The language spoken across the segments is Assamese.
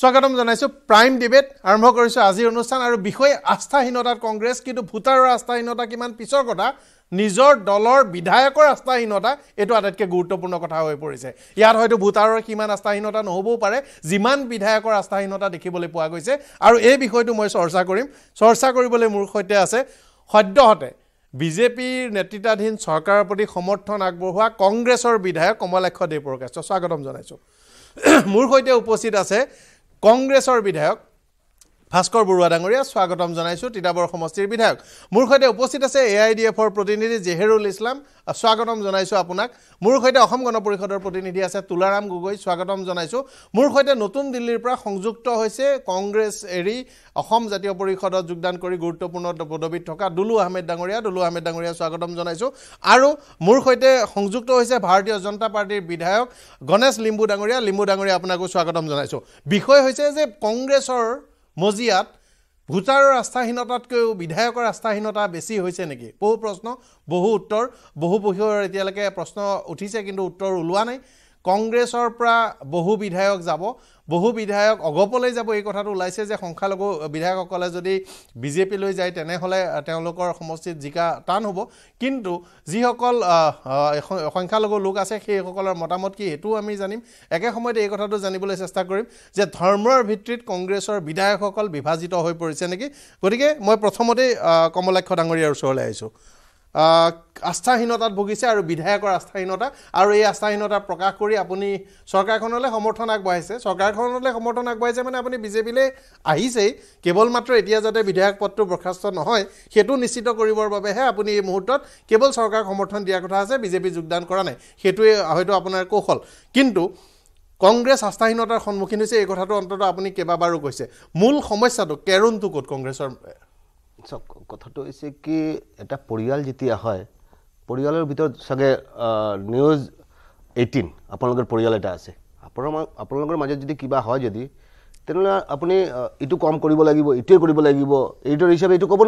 স্বাগতম জানাইছোঁ প্ৰাইম ডিবেট আৰম্ভ কৰিছোঁ আজিৰ অনুষ্ঠান আৰু বিষয়ে আস্থাহীনতাত কংগ্ৰেছ কিন্তু ভোটাৰৰ আস্থাহীনতা কিমান পিছৰ কথা নিজৰ দলৰ বিধায়কৰ আস্থাহীনতা এইটো আটাইতকৈ গুৰুত্বপূৰ্ণ কথা হৈ পৰিছে ইয়াত হয়তো ভোটাৰৰ সিমান আস্থাহীনতা নহ'বও পাৰে যিমান বিধায়কৰ আস্থাহীনতা দেখিবলৈ পোৱা গৈছে আৰু এই বিষয়টো মই চৰ্চা কৰিম চৰ্চা কৰিবলৈ মোৰ সৈতে আছে সদ্যহতে বিজেপিৰ নেতৃত্বাধীন চৰকাৰৰ প্ৰতি সমৰ্থন আগবঢ়োৱা কংগ্ৰেছৰ বিধায়ক কমলাক্ষ দেৱপ্ৰকাশ্য স্বাগতম জনাইছোঁ মোৰ সৈতে উপস্থিত আছে কংগ্ৰেছৰ বিধায়ক ভাস্কৰ বৰুৱা ডাঙৰীয়া স্বাগতম জনাইছোঁ তিতাবৰ সমষ্টিৰ বিধায়ক মোৰ সৈতে উপস্থিত আছে এ আই ডি এফৰ প্ৰতিনিধি জেহেৰুল ইছলাম স্বাগতম জনাইছোঁ আপোনাক মোৰ সৈতে অসম গণ পৰিষদৰ প্ৰতিনিধি আছে তুলাৰাম গগৈ স্বাগতম জনাইছোঁ মোৰ সৈতে নতুন দিল্লীৰ পৰা সংযুক্ত হৈছে কংগ্ৰেছ এৰি অসম জাতীয় পৰিষদত যোগদান কৰি গুৰুত্বপূৰ্ণ পদবীত থকা দুলু আহমেদ ডাঙৰীয়া দুলু আহমেদ ডাঙৰীয়া স্বাগতম জনাইছোঁ আৰু মোৰ সৈতে সংযুক্ত হৈছে ভাৰতীয় জনতা পাৰ্টীৰ বিধায়ক গণেশ লিম্বু ডাঙৰীয়া লিম্বু ডাঙৰীয়া আপোনাকো স্বাগতম জনাইছোঁ বিষয় হৈছে যে কংগ্ৰেছৰ মজিয়াত ভোটাৰৰ আস্থাহীনতাতকৈও বিধায়কৰ আস্থাহীনতা বেছি হৈছে নেকি বহু প্ৰশ্ন বহু উত্তৰ বহু পুহৰ এতিয়ালৈকে প্ৰশ্ন উঠিছে কিন্তু উত্তৰ ওলোৱা নাই কংগ্ৰেছৰ পৰা বহু বিধায়ক যাব বহু বিধায়ক অগপলৈ যাব এই কথাটো ওলাইছে যে সংখ্যালঘু বিধায়কসকলে যদি বিজেপিলৈ যায় তেনেহ'লে তেওঁলোকৰ সমষ্টিত জিকা টান হ'ব কিন্তু যিসকল সংখ্যালঘু লোক আছে সেইসকলৰ মতামত কি সেইটোও আমি জানিম একে সময়তে এই কথাটো জানিবলৈ চেষ্টা কৰিম যে ধৰ্মৰ ভিত্তিত কংগ্ৰেছৰ বিধায়কসকল বিভাজিত হৈ পৰিছে নেকি গতিকে মই প্ৰথমতেই কমলাক্ষ ডাঙৰীয়াৰ ওচৰলৈ আহিছোঁ আস্থাহীনতাত ভুগিছে আৰু বিধায়কৰ আস্থাহীনতা আৰু এই আস্থাহীনতা প্ৰকাশ কৰি আপুনি চৰকাৰখনলৈ সমৰ্থন আগবঢ়াইছে চৰকাৰখনলৈ সমৰ্থন আগবঢ়াইছে মানে আপুনি বিজেপিলৈ আহিছেই কেৱল মাত্ৰ এতিয়া যাতে বিধায়ক পদটো বৰ্খাস্ত নহয় সেইটো নিশ্চিত কৰিবৰ বাবেহে আপুনি এই মুহূৰ্তত কেৱল চৰকাৰক সমৰ্থন দিয়াৰ কথা আছে বিজেপি যোগদান কৰা নাই সেইটোৱে হয়তো আপোনাৰ কৌশল কিন্তু কংগ্ৰেছ আস্থাহীনতাৰ সন্মুখীন হৈছে এই কথাটো অন্ততঃ আপুনি কেইবাবাৰো কৈছে মূল সমস্যাটো কেৰুণটো ক'ত কংগ্ৰেছৰ চব কথাটো হৈছে কি এটা পৰিয়াল যেতিয়া হয় পৰিয়ালৰ ভিতৰত চাগে নিউজ এইটিন আপোনালোকৰ পৰিয়াল এটা আছে আপোনাৰ আপোনালোকৰ মাজত যদি কিবা হয় যদি তেনেহ'লে আপুনি ইটো কম কৰিব লাগিব ইটোৱে কৰিব লাগিব এইটোৰ হিচাপে এইটো ক'ব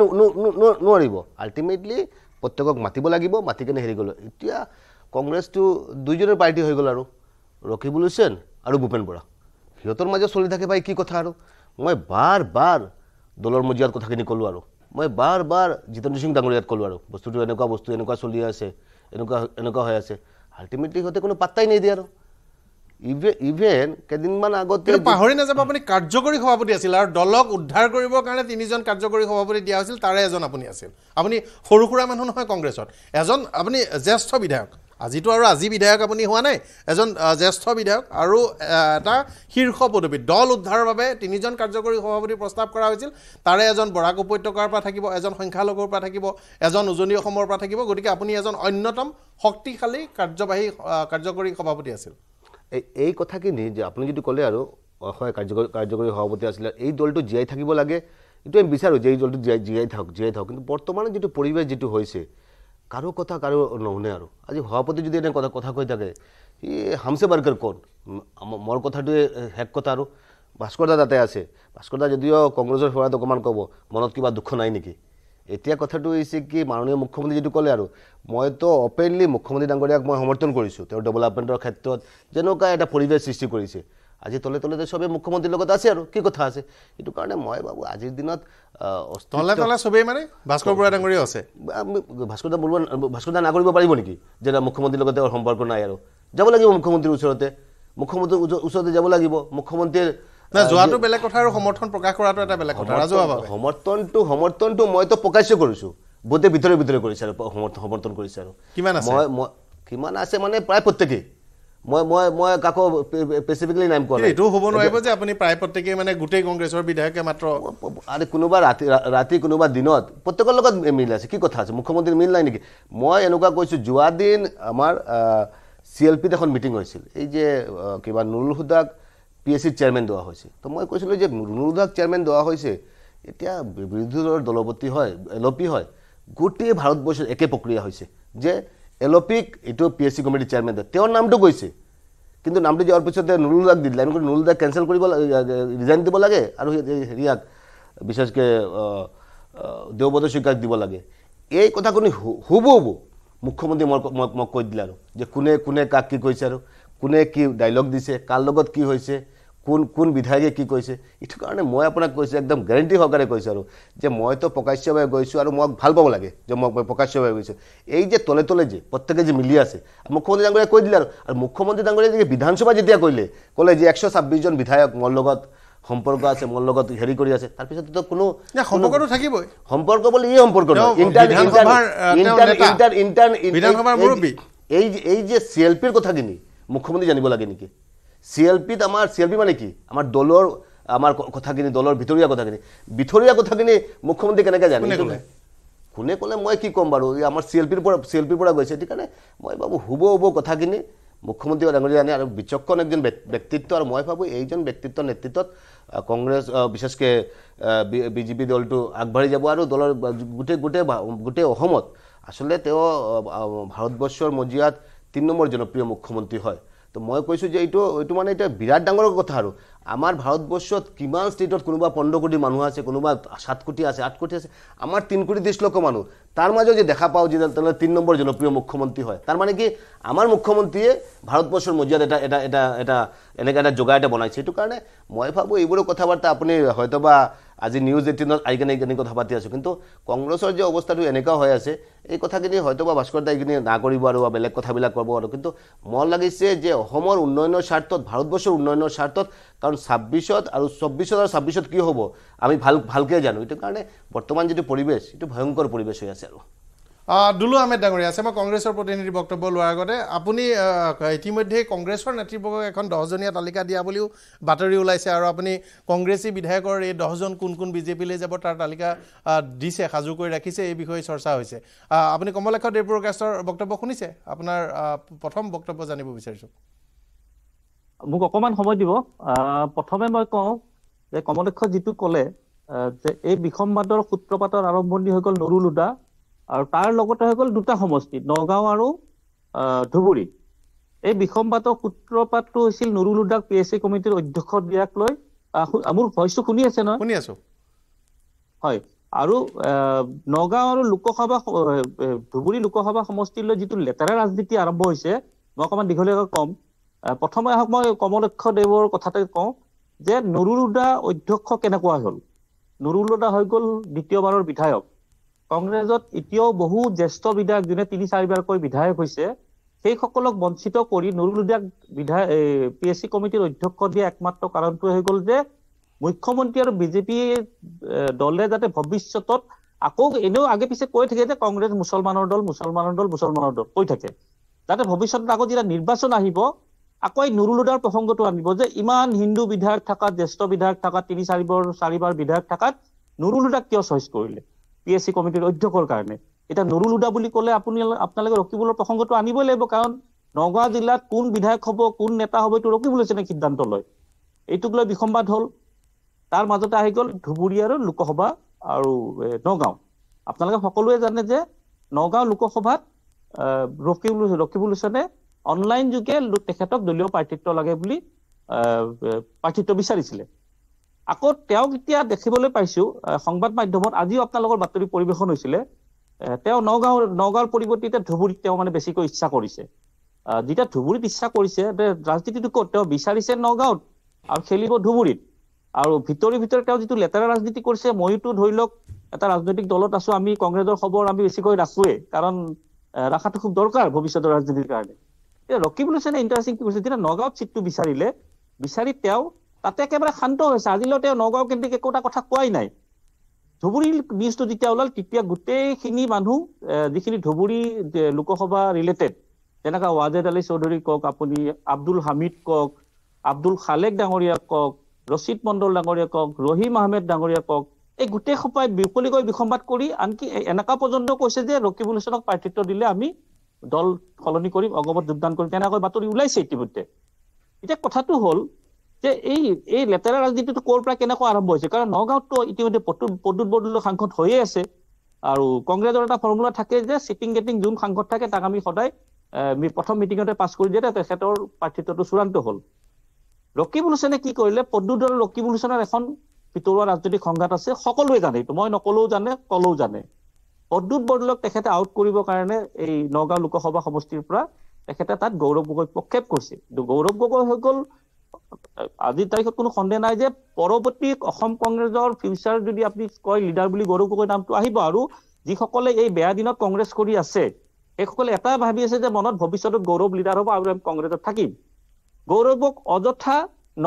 নোৱাৰিব আল্টিমেটলি প্ৰত্যেকক মাতিব লাগিব মাতি কেনে হেৰি গ'লোঁ এতিয়া কংগ্ৰেছটো দুইজনৰ পাৰ্টি হৈ গ'ল আৰু ৰকিবুল হুছেন আৰু ভূপেন বৰা সিহঁতৰ মাজত চলি থাকে পাই কি কথা আৰু মই বাৰ বাৰ দলৰ মজিয়াত কথাখিনি ক'লোঁ আৰু মই বাৰ বাৰ জিতেন্দ্ৰ সিং ডাঙৰীয়াত ক'লোঁ আৰু বস্তুটো এনেকুৱা বস্তু এনেকুৱা চলি আছে এনেকুৱা এনেকুৱা হৈ আছে আল্টিমেটলি সিহঁতে কোনো পাত্তাই নিদিয়ে আৰু ইভে ইভেন কেইদিনমান আগতে পাহৰি নাযাব আপুনি কাৰ্যকৰী সভাপতি আছিল আৰু দলক উদ্ধাৰ কৰিবৰ কাৰণে তিনিজন কাৰ্যকৰী সভাপতি দিয়া হৈছিল তাৰে এজন আপুনি আছিল আপুনি সৰু সুৰা মানুহ নহয় কংগ্ৰেছত এজন আপুনি জ্যেষ্ঠ বিধায়ক আজিতো আৰু আজি বিধায়ক আপুনি হোৱা নাই এজন জ্যেষ্ঠ বিধায়ক আৰু এটা শীৰ্ষ পদবী দল উদ্ধাৰৰ বাবে তিনিজন কাৰ্যকৰী সভাপতি প্ৰস্তাৱ কৰা হৈছিল তাৰে এজন বৰাক উপত্যকাৰ পৰা থাকিব এজন সংখ্যালঘুৰ পৰা থাকিব এজন উজনি অসমৰ পৰা থাকিব গতিকে আপুনি এজন অন্যতম শক্তিশালী কাৰ্যবাহী কাৰ্যকৰী সভাপতি আছিল এই এই কথাখিনি যে আপুনি যদি ক'লে আৰু হয় কাৰ্যকৰী কাৰ্যকৰী সভাপতি আছিলে এই দলটো জীয়াই থাকিব লাগে এইটো আমি বিচাৰোঁ যে এই দলটো জীয়াই জীয়াই থাকক জীয়াই থাকক কিন্তু বৰ্তমানৰ যিটো পৰিৱেশ যিটো হৈছে কাৰো কথা কাৰো নুশুনে আৰু আজি সভাপতি যদি এনে কথা কথা কৈ থাকে সি হামছে বাৰ্গাৰ কোন মোৰ কথাটোৱে শেষ কথা আৰু ভাস্কৰ দা তাতে আছে ভাস্কৰ দা যদিও কংগ্ৰেছৰ সেৱাত অকণমান ক'ব মনত কিবা দুখ নাই নেকি এতিয়া কথাটো হৈছে কি মাননীয় মুখ্যমন্ত্ৰী যিটো ক'লে আৰু মইতো অপেনলি মুখ্যমন্ত্ৰী ডাঙৰীয়াক মই সমৰ্থন কৰিছোঁ তেওঁৰ ডেভেলপমেণ্টৰ ক্ষেত্ৰত যেনেকুৱা এটা পৰিৱেশ সৃষ্টি কৰিছে আজি তলে তলে চবে মুখ্যমন্ত্ৰীৰ লগত আছে আৰু কি কথা আছে সেইটো কাৰণে মই ভাবোঁ আজিৰ দিনত তলে তলে চবেই মানে ভাস্কৰ বৰুৱা ডাঙৰীয়া আছে ভাস্কৰ বৰুৱা ভাস্কৰ দা নাগৰিব পাৰিব নেকি যে মুখ্যমন্ত্ৰীৰ লগত তেওঁৰ সম্পৰ্ক নাই আৰু যাব লাগিব মুখ্যমন্ত্ৰীৰ ওচৰতে মুখ্যমন্ত্ৰীৰ ওচৰতে যাব লাগিব মুখ্যমন্ত্ৰীৰ কথা আৰু সমৰ্থন প্ৰকাশ কৰাটো এটা বেলেগ কথা সমৰ্থনটো সমৰ্থনটো মইতো প্ৰকাশ্য কৰিছোঁ বহুতে ভিতৰে ভিতৰে কৰিছে আৰু সমৰ্থন কৰিছে আৰু কিমান আছে মানে প্ৰায় প্ৰত্যেকেই মই মই মই কাকো স্পেচিফিকলি নাই কোৱা নাই এইটো হ'ব নোৱাৰিব যে আপুনি প্ৰায় প্ৰত্যেকেই মানে গোটেই কংগ্ৰেছৰ বিধায়কে মাত্ৰ আৰে কোনোবা ৰাতি ৰাতি কোনোবা দিনত প্ৰত্যেকৰ লগত মিল আছে কি কথা আছে মুখ্যমন্ত্ৰী মিল নাই নেকি মই এনেকুৱা কৈছোঁ যোৱা দিন আমাৰ চি এল পিত এখন মিটিং হৈছিল এই যে কিবা নুৰুল হুদাক পি এছ চিৰ চেয়াৰমেন দিয়া হৈছে তো মই কৈছিলোঁ যে নুৰুল হুদাক চেয়াৰমেন দিয়া হৈছে এতিয়া বিৰোধী দলৰ দলপতি হয় এল অ' পি হয় গোটেই ভাৰতবৰ্ষত একে প্ৰক্ৰিয়া হৈছে যে এল'পিক এইটো পি এছ চি কমিটিৰ চেয়াৰমেন তেওঁৰ নামটো কৈছে কিন্তু নামটো যোৱাৰ পিছতে নুৰুল দাক দি দিলে আমি নুৰুল দাক কেঞ্চেল কৰিব লাগে ৰিজাইন দিব লাগে আৰু হেৰিয়াক বিশেষকৈ দেওবদ স্বীকাৰ দিব লাগে এই কথাখিনি হ'ব হ'ব মুখ্যমন্ত্ৰী মই মোক কৈ দিলে আৰু যে কোনে কোনে কাক কি কৈছে আৰু কোনে কি ডাইলগ দিছে কাৰ লগত কি হৈছে কোন কোন বিধায়কে কি কৈছে এইটো কাৰণে মই আপোনাক কৈছোঁ একদম গেৰেণ্টি সহকাৰে কৈছোঁ আৰু যে মইতো প্ৰকাশ্যভাৱে গৈছোঁ আৰু মোক ভাল পাব লাগে যে মই প্ৰকাশ্যভাৱে গৈছোঁ এই যে তলে তলে যে প্ৰত্যেকে যে মিলি আছে মুখ্যমন্ত্ৰী ডাঙৰীয়া কৈ দিলে আৰু আৰু মুখ্যমন্ত্ৰী ডাঙৰীয়া যদি বিধানসভা যেতিয়া কৰিলে ক'লে যে একশ ছাব্বিছজন বিধায়ক মোৰ লগত সম্পৰ্ক আছে মোৰ লগত হেৰি কৰি আছে তাৰপিছততো কোনো সম্পৰ্কটো থাকিবই সম্পৰ্ক বুলি এই সম্পৰ্ক এই এই যে চি এল পিৰ কথাখিনি মুখ্যমন্ত্ৰী জানিব লাগে নেকি চি এল পিত আমাৰ চি এল পি মানে কি আমাৰ দলৰ আমাৰ কথাখিনি দলৰ ভিতৰুৱা কথাখিনি ভিতৰুৱা কথাখিনি মুখ্যমন্ত্ৰী কেনেকৈ জানে ক'লে কোনে ক'লে মই কি ক'ম বাৰু এই আমাৰ চি এল পিৰ পৰা চি এল পিৰ পৰা গৈছে সেইটো কাৰণে মই ভাবোঁ হ'ব হ'ব কথাখিনি মুখ্যমন্ত্ৰী ডাঙৰীয়া জানে আৰু বিচক্ষণ এজন ব্যক্তিত্ব আৰু মই ভাবোঁ এইজন ব্যক্তিত্ব নেতৃত্বত কংগ্ৰেছ বিশেষকৈ বিজেপি দলটো আগবাঢ়ি যাব আৰু দলৰ গোটেই গোটেই গোটেই অসমত আচলতে তেওঁ ভাৰতবৰ্ষৰ মজিয়াত তিনি নম্বৰ জনপ্ৰিয় মুখ্যমন্ত্ৰী হয় তো মই কৈছোঁ যে এইটো এইটো মানে এতিয়া বিৰাট ডাঙৰ কথা আৰু আমাৰ ভাৰতবৰ্ষত কিমান ষ্টেটত কোনোবা পোন্ধৰ কোটি মানুহ আছে কোনোবা সাত কোটি আছে আঠ কোটি আছে আমাৰ তিনি কোটি ত্ৰিছ লক্ষ মানুহ তাৰ মাজত যদি দেখা পাওঁ যে তেনেহ'লে তিনি নম্বৰ জনপ্ৰিয় মুখ্যমন্ত্ৰী হয় তাৰ মানে কি আমাৰ মুখ্যমন্ত্ৰীয়ে ভাৰতবৰ্ষৰ মজিয়াত এটা এটা এটা এটা এনেকুৱা এটা যোগাৰ এটা বনাইছে সেইটো কাৰণে মই ভাবোঁ এইবোৰ কথা বাৰ্তা আপুনি হয়তোবা আজি নিউজ এইটিনত আহিকেনে এইখিনি কথা পাতি আছোঁ কিন্তু কংগ্ৰেছৰ যে অৱস্থাটো এনেকুৱা হৈ আছে এই কথাখিনি হয়তো বা ভাস্কৰ দা এইখিনি না কৰিব আৰু বা বেলেগ কথাবিলাক কৰিব আৰু কিন্তু মন লাগিছে যে অসমৰ উন্নয়নৰ স্বাৰ্থত ভাৰতবৰ্ষৰ উন্নয়নৰ স্বাৰ্থত কাৰণ ছাব্বিছত আৰু চৌব্বিছত আৰু ছাব্বিছত কি হ'ব আমি ভাল ভালকৈ জানো এইটো কাৰণে বৰ্তমান যিটো পৰিৱেশ এইটো ভয়ংকৰ পৰিৱেশ হৈ আছে আৰু দুলু আহমেদ ডাঙৰীয়া আছে মই কংগ্ৰেছৰ প্ৰতিনিধি বক্তব্য লোৱাৰ আগতে আপুনি ইতিমধ্যে কংগ্ৰেছৰ নেতৃবৰ্গক এখন দহজনীয়া তালিকা দিয়া বুলিও বাতৰি ওলাইছে আৰু আপুনি কংগ্ৰেছী বিধায়কৰ এই দহজন কোন কোন বিজেপিলৈ যাব তাৰ তালিকা দিছে সাজু কৰি ৰাখিছে এই বিষয়ে চৰ্চা হৈছে আপুনি কমলেখ দেৱপ্ৰকাশৰ বক্তব্য শুনিছে আপোনাৰ প্ৰথম বক্তব্য জানিব বিচাৰিছোঁ মোক অকণমান সময় দিব প্ৰথমে মই কওঁ যে কমলেক্ষ যিটো ক'লে যে এই বিসম্বাদৰ সূত্ৰপাতৰ আৰম্ভণি হৈ গ'ল নৰুলোদা আৰু তাৰ লগতে হৈ গ'ল দুটা সমষ্টি নগাঁও আৰু ধুবুৰী এই বিসম্বাদৰ সূত্ৰপাতটো হৈছিল নুৰুল হুদাক পি এছ চি কমিটিৰ অধ্যক্ষ দিয়াক লৈ মোৰ ভইচটো শুনি আছে নহয় শুনি আছো হয় আৰু নগাঁও আৰু লোকসভা ধুবুৰী লোকসভা সমষ্টিলৈ যিটো লেতেৰা ৰাজনীতি আৰম্ভ হৈছে মই অকণমান দীঘলীয়াকৈ ক'ম প্ৰথমে আহক মই কমলক্ষ দেৱৰ কথাতে কওঁ যে নুৰুল হুদা অধ্যক্ষ কেনেকুৱা হ'ল নুৰুল হুদা হৈ গ'ল দ্বিতীয়বাৰৰ বিধায়ক কংগ্ৰেছত এতিয়াও বহু জ্যেষ্ঠ বিধায়ক যোনে তিনি চাৰিবাৰকৈ বিধায়ক হৈছে সেইসকলক বঞ্চিত কৰি নুৰুল হুদাক বিধায়ক পি এছ চি কমিটিৰ অধ্যক্ষ দিয়া একমাত্ৰ কাৰণটো হৈ গ'ল যে মুখ্যমন্ত্ৰী আৰু বিজেপি দলে যাতে ভৱিষ্যতত আকৌ এনেও আগে পিছে কৈ থাকে যে কংগ্ৰেছ মুছলমানৰ দল মুছলমানৰ দল মুছলমানৰ দল কৈ থাকে যাতে ভৱিষ্যতত আকৌ যেতিয়া নিৰ্বাচন আহিব আকৌ এই নুৰুল হুদাৰ প্ৰসংগটো আনিব যে ইমান হিন্দু বিধায়ক থকা জ্যেষ্ঠ বিধায়ক থকা তিনি চাৰিবাৰ চাৰিবাৰ বিধায়ক থকাত নুৰুল হুদাক কিয় চইচ কৰিলে পি এছ চি কমিটিৰ অধ্যক্ষৰ কাৰণে এতিয়া নুৰুল হুদা বুলি ক'লে আপুনি আপোনালোকে ৰকিবুলৰ প্ৰসংগটো আনিবই লাগিব কাৰণ নগাঁও জিলাত কোন বিধায়ক হ'ব কোন নেতা হ'ব এইটো ৰকিবুলে যেনে সিদ্ধান্ত লয় এইটোক লৈ বিসম্বাদ হ'ল তাৰ মাজতে আহি গ'ল ধুবুৰী আৰু লোকসভা আৰু নগাঁও আপোনালোকে সকলোৱে জানে যে নগাঁও লোকসভাত ৰকিবুল ৰকিবুল হুচেনে অনলাইন যোগে তেখেতক দলীয় প্ৰাৰ্থিত্ব লাগে বুলি প্ৰাৰ্থিত্ব বিচাৰিছিলে আকৌ তেওঁক এতিয়া দেখিবলৈ পাইছো সংবাদ মাধ্যমত আজিও আপোনালোকৰ বাতৰি পৰিৱেশন হৈছিলে তেওঁ নগাঁৱৰ নগাঁৱৰ পৰিৱৰ্তে ধুবুৰীত তেওঁ মানে বেছিকৈ ইচ্ছা কৰিছে যেতিয়া ধুবুৰীত ইচ্ছা কৰিছে ৰাজনীতিটো ক'ত তেওঁ বিচাৰিছে নগাঁৱত আৰু খেলিব ধুবুৰীত আৰু ভিতৰি ভিতৰি তেওঁ যিটো লেতেৰা ৰাজনীতি কৰিছে ময়োতো ধৰি লওক এটা ৰাজনৈতিক দলত আছো আমি কংগ্ৰেছৰ খবৰ আমি বেছিকৈ ৰাখোৱে কাৰণ ৰাখাটো খুব দৰকাৰ ভৱিষ্যতৰ ৰাজনীতিৰ কাৰণে এতিয়া ৰকিবুল হুছেনে ইণ্টাৰেষ্টিং কি কৰিছে যেতিয়া নগাঁৱত চিটটো বিচাৰিলে বিচাৰি তেওঁ তাতে একেবাৰে শান্ত হৈছে আজিলৈ তেওঁ নগাঁও কেন্দ্ৰিক এটা কথা কোৱাই নাই ধুবুৰীৰ নিউজটো যেতিয়া ওলাল তেতিয়া গোটেইখিনি মানুহ যিখিনি ধুবুৰী লোকসভা ৰিলেটেড যেনেকৈ ৱাজেদ আলী চৌধুৰী কওক আপুনি আব্দুল হামিদ কওক আব্দুল খালেক ডাঙৰীয়া কওক ৰচিদ মণ্ডল ডাঙৰীয়া কওক ৰহিম আহমেদ ডাঙৰীয়া কওক এই গোটেইসোপাই বিপুলিকৈ বিসম্বাদ কৰি আনকি এনেকুৱা পৰ্যন্ত কৈছে যে ৰকিবুল হাচানক প্ৰাৰ্থিত্ব দিলে আমি দল সলনি কৰিম অগমত যোগদান কৰিম তেনেকৈ বাতৰি ওলাইছে ইতিমধ্যে এতিয়া কথাটো হ'ল যে এই এই লেতেৰা ৰাজনীতিটো ক'ৰ পৰা কেনেকুৱা আৰম্ভ হৈছে কাৰণ নগাঁৱতো ইতিমধ্যে পদ্যুত বৰদলৈ সাংসদ হৈয়ে আছে আৰু কংগ্ৰেছৰ এটা ফৰ্মুলা থাকে যে চিটিং গেটিং যোন সাংসদ থাকে তাক আমি সদায় প্ৰথম মিটিঙতে পাছ কৰি দিয়ে তেখেতৰ প্ৰাৰ্থিত্বটো চূড়ান্ত হ'ল ৰকিবুল হুচেনে কি কৰিলে পদ্যুত দলৰ ৰকিবুল হুচেনৰ এখন ভিতৰুৱা ৰাজনৈতিক সংঘাত আছে সকলোৱে জানে এইটো মই নকলেও জানে কলেও জানে পদ্যুত বৰদলক তেখেতে আউট কৰিবৰ কাৰণে এই নগাঁও লোকসভা সমষ্টিৰ পৰা তেখেতে তাত গৌৰৱ গগৈক প্ৰক্ষেপ কৰিছে কিন্তু গৌৰৱ গগৈ হৈ গ'ল আজি তাৰিখত কোনো সন্দেহ নাই যে পৰৱৰ্তী অসম কংগ্ৰেছৰ ফিউচাৰ যদি আপুনি কয় লিডাৰ বুলি গৌৰৱ গগৈ নামটো আহিব আৰু যিসকলে এই বেয়া দিনত কংগ্ৰেছ কৰি আছে সেইসকলে এটাই ভাবি আছে যে মনত ভৱিষ্যতত গৌৰৱ লিডাৰ হ'ব আৰু আমি কংগ্ৰেছত থাকিম গৌৰৱক অযথা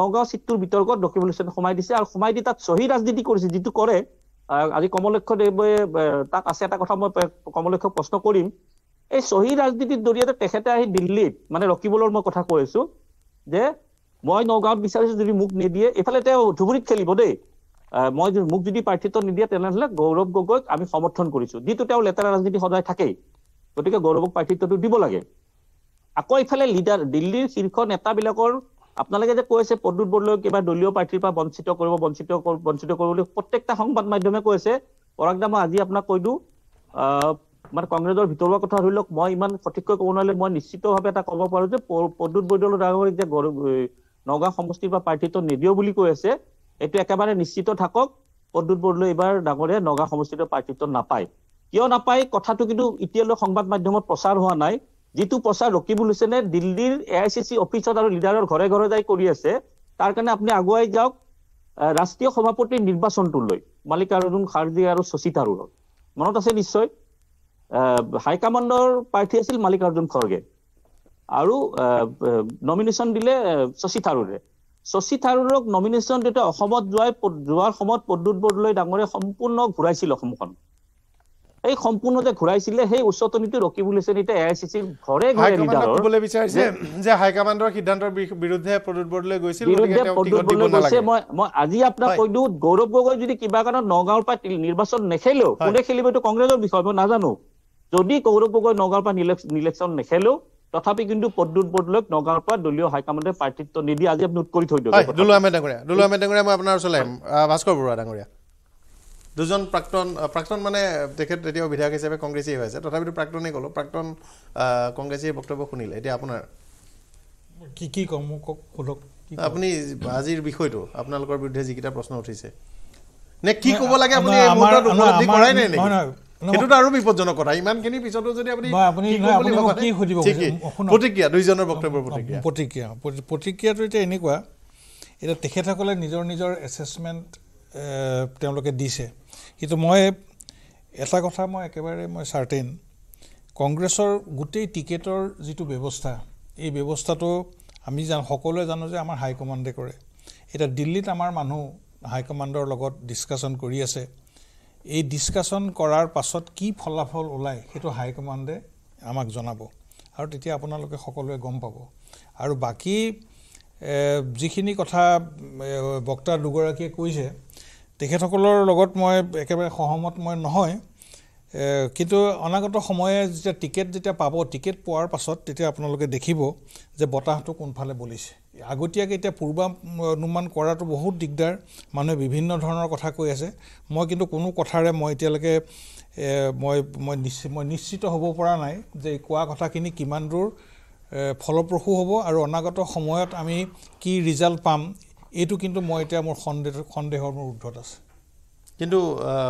নগাঁও চিটটোৰ বিতৰ্কত দক্ষিণ সোমাই দিছে আৰু সোমাই দি তাত চহী ৰাজনীতি কৰিছে যিটো কৰে আজি কমলক্ষ দেৱে তাক আছে এটা কথা মই কমলক্ষক প্ৰশ্ন কৰিম এই চহী ৰাজনীতিৰ জৰিয়তে তেখেতে আহি দিল্লীত মানে ৰকিবলৰ মই কথা কৈ আছো যে মই নগাঁৱত বিচাৰিছো যদি মোক নিদিয়ে এইফালে তেওঁ ধুবুৰীত খেলিব দেই মই মোক যদি প্ৰাৰ্থিত্ব নিদিয়ে তেনেহ'লে গৌৰৱ গগৈক আমি সমৰ্থন কৰিছো যিটো তেওঁ লেতেৰা ৰাজনীতি সদায় থাকেই গতিকে গৌৰৱক প্ৰাৰ্থিত্বটো দিব লাগে আকৌ এইফালে লিডাৰ দিল্লীৰ শীৰ্ষ নেতাবিলাকৰ আপোনালোকে যে কৈ আছে প্ৰদ্যুৎ বৰদলৈ কিবা দলীয় প্ৰাৰ্থীৰ পৰা বঞ্চিত কৰিব বঞ্চিত বঞ্চিত কৰিব বুলি প্ৰত্যেকটা সংবাদ মাধ্যমে কৈ আছে পৰাগ দা মই আজি আপোনাক কৈ দিওঁ মানে কংগ্ৰেছৰ ভিতৰুৱা কথা ধৰি লওক মই ইমান সঠিককৈ ক'ব নোৱাৰিলে মই নিশ্চিতভাৱে এটা ক'ব পাৰোঁ যে প্ৰদ্যুৎ বৈদলৰ ডাঙৰ যে গৌৰৱ নগাঁও সমষ্টিৰ পৰা প্ৰাৰ্থীত্ব নিদিও বুলি কৈ আছে এইটো একেবাৰে নিশ্চিত থাকক পদ্যুৎ বৰদলৈ এইবাৰ ডাঙৰে নগাঁও সমষ্টিৰ প্ৰাৰ্থিত্ব নাপায় কিয় নাপায় কথাটো কিন্তু এতিয়ালৈ সংবাদ মাধ্যমত প্ৰচাৰ হোৱা নাই যিটো প্ৰচাৰ ৰখিবলৈ হুছেনে দিল্লীৰ এ আই চি চি অফিচত আৰু লিডাৰৰ ঘৰে ঘৰে যাই কৰি আছে তাৰ কাৰণে আপুনি আগুৱাই যাওক ৰাষ্ট্ৰীয় সভাপতিৰ নিৰ্বাচনটোলৈ মালিক অৰুণ খাৰ্জি আৰু শশী থাৰুৰৰ মনত আছে নিশ্চয় হাইকামাণ্ডৰ প্ৰাৰ্থী আছিল মাল্লিকাৰ্জুন অৰ্জুন খৰ্গে আৰু নমিনেশ্যন দিলে শশী থাৰুৰে শশী থাৰুৰক নমিনেশ্যন দিওঁতে অসমত যোৱাই যোৱাৰ সময়ত পদ্যুৎ বৰদলৈ ডাঙৰে সম্পূৰ্ণ ঘূৰাইছিল অসমখন এই সম্পূৰ্ণ যে ঘূৰাইছিলে সেই উচ্চতনীটো ৰখি বুলিছে এতিয়া এ আই চি চি ঘৰে ঘৰে ক'বলৈ বিচাৰিছে যে হাইকামাণ্ডৰ সিদ্ধান্তৰ বিৰুদ্ধে পদ্যুৎ বৰদলৈ গৈছিল বিৰুদ্ধে পদ্যুত বৰদলৈ গৈছে মই মই আজি আপোনাক কৈ দিওঁ গৌৰৱ গগৈ যদি কিবা কাৰণত নগাঁৱৰ পৰা নিৰ্বাচন নেখেলেও কোনে খেলিব এইটো কংগ্ৰেছৰ বিষয় মই নাজানো যদি গৌৰৱ গগৈ নগাঁৱৰ পৰা নিলেকশ্যন নেখেলেও তথাপি কিন্তু পদ্দুত বৰদলৈক নগাঁৱৰ পৰা দলীয় হাইকমাণ্ডে প্ৰাৰ্থিত্ব নিদি আজি নোট কৰি থৈ দিয়ক দুলু আহমেদ ডাঙৰীয়া দুলু আহমেদ ডাঙৰীয়া মই আপোনাৰ ওচৰলৈ আহিম ভাস্কৰ বৰুৱা ডাঙৰীয়া দুজন প্ৰাক্তন প্ৰাক্তন মানে তেখেত এতিয়াও বিধায়ক হিচাপে কংগ্ৰেছী হৈ আছে তথাপিতো প্ৰাক্তনেই ক'লোঁ প্ৰাক্তন কংগ্ৰেছীয়ে বক্তব্য শুনিলে এতিয়া আপোনাৰ কি কি ক'ম মোক আপুনি আজিৰ বিষয়টো আপোনালোকৰ বিৰুদ্ধে যিকেইটা প্ৰশ্ন উঠিছে নে কি ক'ব লাগে আপুনি সেইটোতো আৰু বিপদজনক কথা ইমানখিনি পিছতো যদি আপুনি প্ৰতিক্ৰিয়া দুইজনৰ বক্তব্যৰ প্ৰতিক্ৰিয়া প্ৰতিক্ৰিয়া প্ৰতিক্ৰিয়াটো এতিয়া এনেকুৱা এতিয়া তেখেতসকলে নিজৰ নিজৰ এছেছমেণ্ট তেওঁলোকে দিছে কিন্তু মই এটা কথা মই একেবাৰে মই চাৰ্টেইন কংগ্ৰেছৰ গোটেই টিকেটৰ যিটো ব্যৱস্থা এই ব্যৱস্থাটো আমি জান সকলোৱে জানো যে আমাৰ হাইকমাণ্ডে কৰে এতিয়া দিল্লীত আমাৰ মানুহ হাইকমাণ্ডৰ লগত ডিছকাশ্যন কৰি আছে এই ডিছকাশ্যন কৰাৰ পাছত কি ফলাফল ওলায় সেইটো হাইকমাণ্ডে আমাক জনাব আৰু তেতিয়া আপোনালোকে সকলোৱে গম পাব আৰু বাকী যিখিনি কথা বক্তা দুগৰাকীয়ে কৈছে তেখেতসকলৰ লগত মই একেবাৰে সহমত মই নহয় কিন্তু অনাগত সময়ে যেতিয়া টিকেট যেতিয়া পাব টিকেট পোৱাৰ পাছত তেতিয়া আপোনালোকে দেখিব যে বতাহটো কোনফালে বলিছে আগতীয়াকৈ এতিয়া পূৰ্বানুমান কৰাটো বহুত দিগদাৰ মানুহে বিভিন্ন ধৰণৰ কথা কৈ আছে মই কিন্তু কোনো কথাৰে মই এতিয়ালৈকে মই মই নিশ্চিত মই নিশ্চিত হ'ব পৰা নাই যে কোৱা কথাখিনি কিমান দূৰ ফলপ্ৰসূ হ'ব আৰু অনাগত সময়ত আমি কি ৰিজাল্ট পাম এইটো কিন্তু মই এতিয়া মোৰ সন্দেহ সন্দেহৰ মোৰ ঊৰ্ধত আছে কিন্তু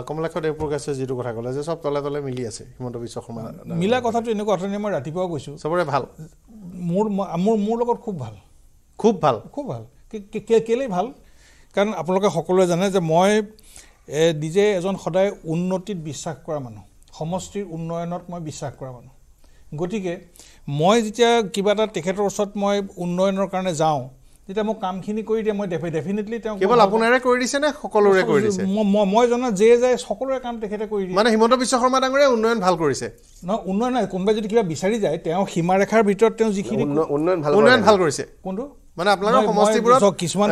কমলাক্ষ দেৱপ্ৰকাশে যিটো কথা ক'লে যে চব তলে তলে মিলি আছে হিমন্ত বিশ্ব শৰ্মা মিলা কথাটো এনেকুৱা কথা নাই মই ৰাতিপুৱাও কৈছোঁ চবৰে ভাল মোৰ মোৰ মোৰ লগত খুব ভাল খুব ভাল খুব ভাল কেলেই ভাল কাৰণ আপোনালোকে সকলোৱে জানে যে মই নিজে এজন সদায় উন্নতিত বিশ্বাস কৰা মানুহ সমষ্টিৰ উন্নয়নত মই বিশ্বাস কৰা মানুহ গতিকে মই যেতিয়া কিবা এটা তেখেতৰ ওচৰত মই উন্নয়নৰ কাৰণে যাওঁ তেতিয়া মোক কামখিনি কৰি দিয়ে মই ডেফিনেটলি তেওঁ কেৱল আপোনাৰে কৰি দিছে নে সকলোৰে কৰি দিছে মই মই জনা যে যায় সকলোৰে কাম তেখেতে কৰি দিয়ে মানে হিমন্ত বিশ্ব শৰ্মা ডাঙৰে উন্নয়ন ভাল কৰিছে নহয় উন্নয়ন নাই কোনোবাই যদি কিবা বিচাৰি যায় তেওঁ সীমাৰেখাৰ ভিতৰত তেওঁ যিখিনি উন্নয়ন ভাল কৰিছে কোনটো মানে আপোনালোকৰ সমষ্টিবোৰত কিছুমান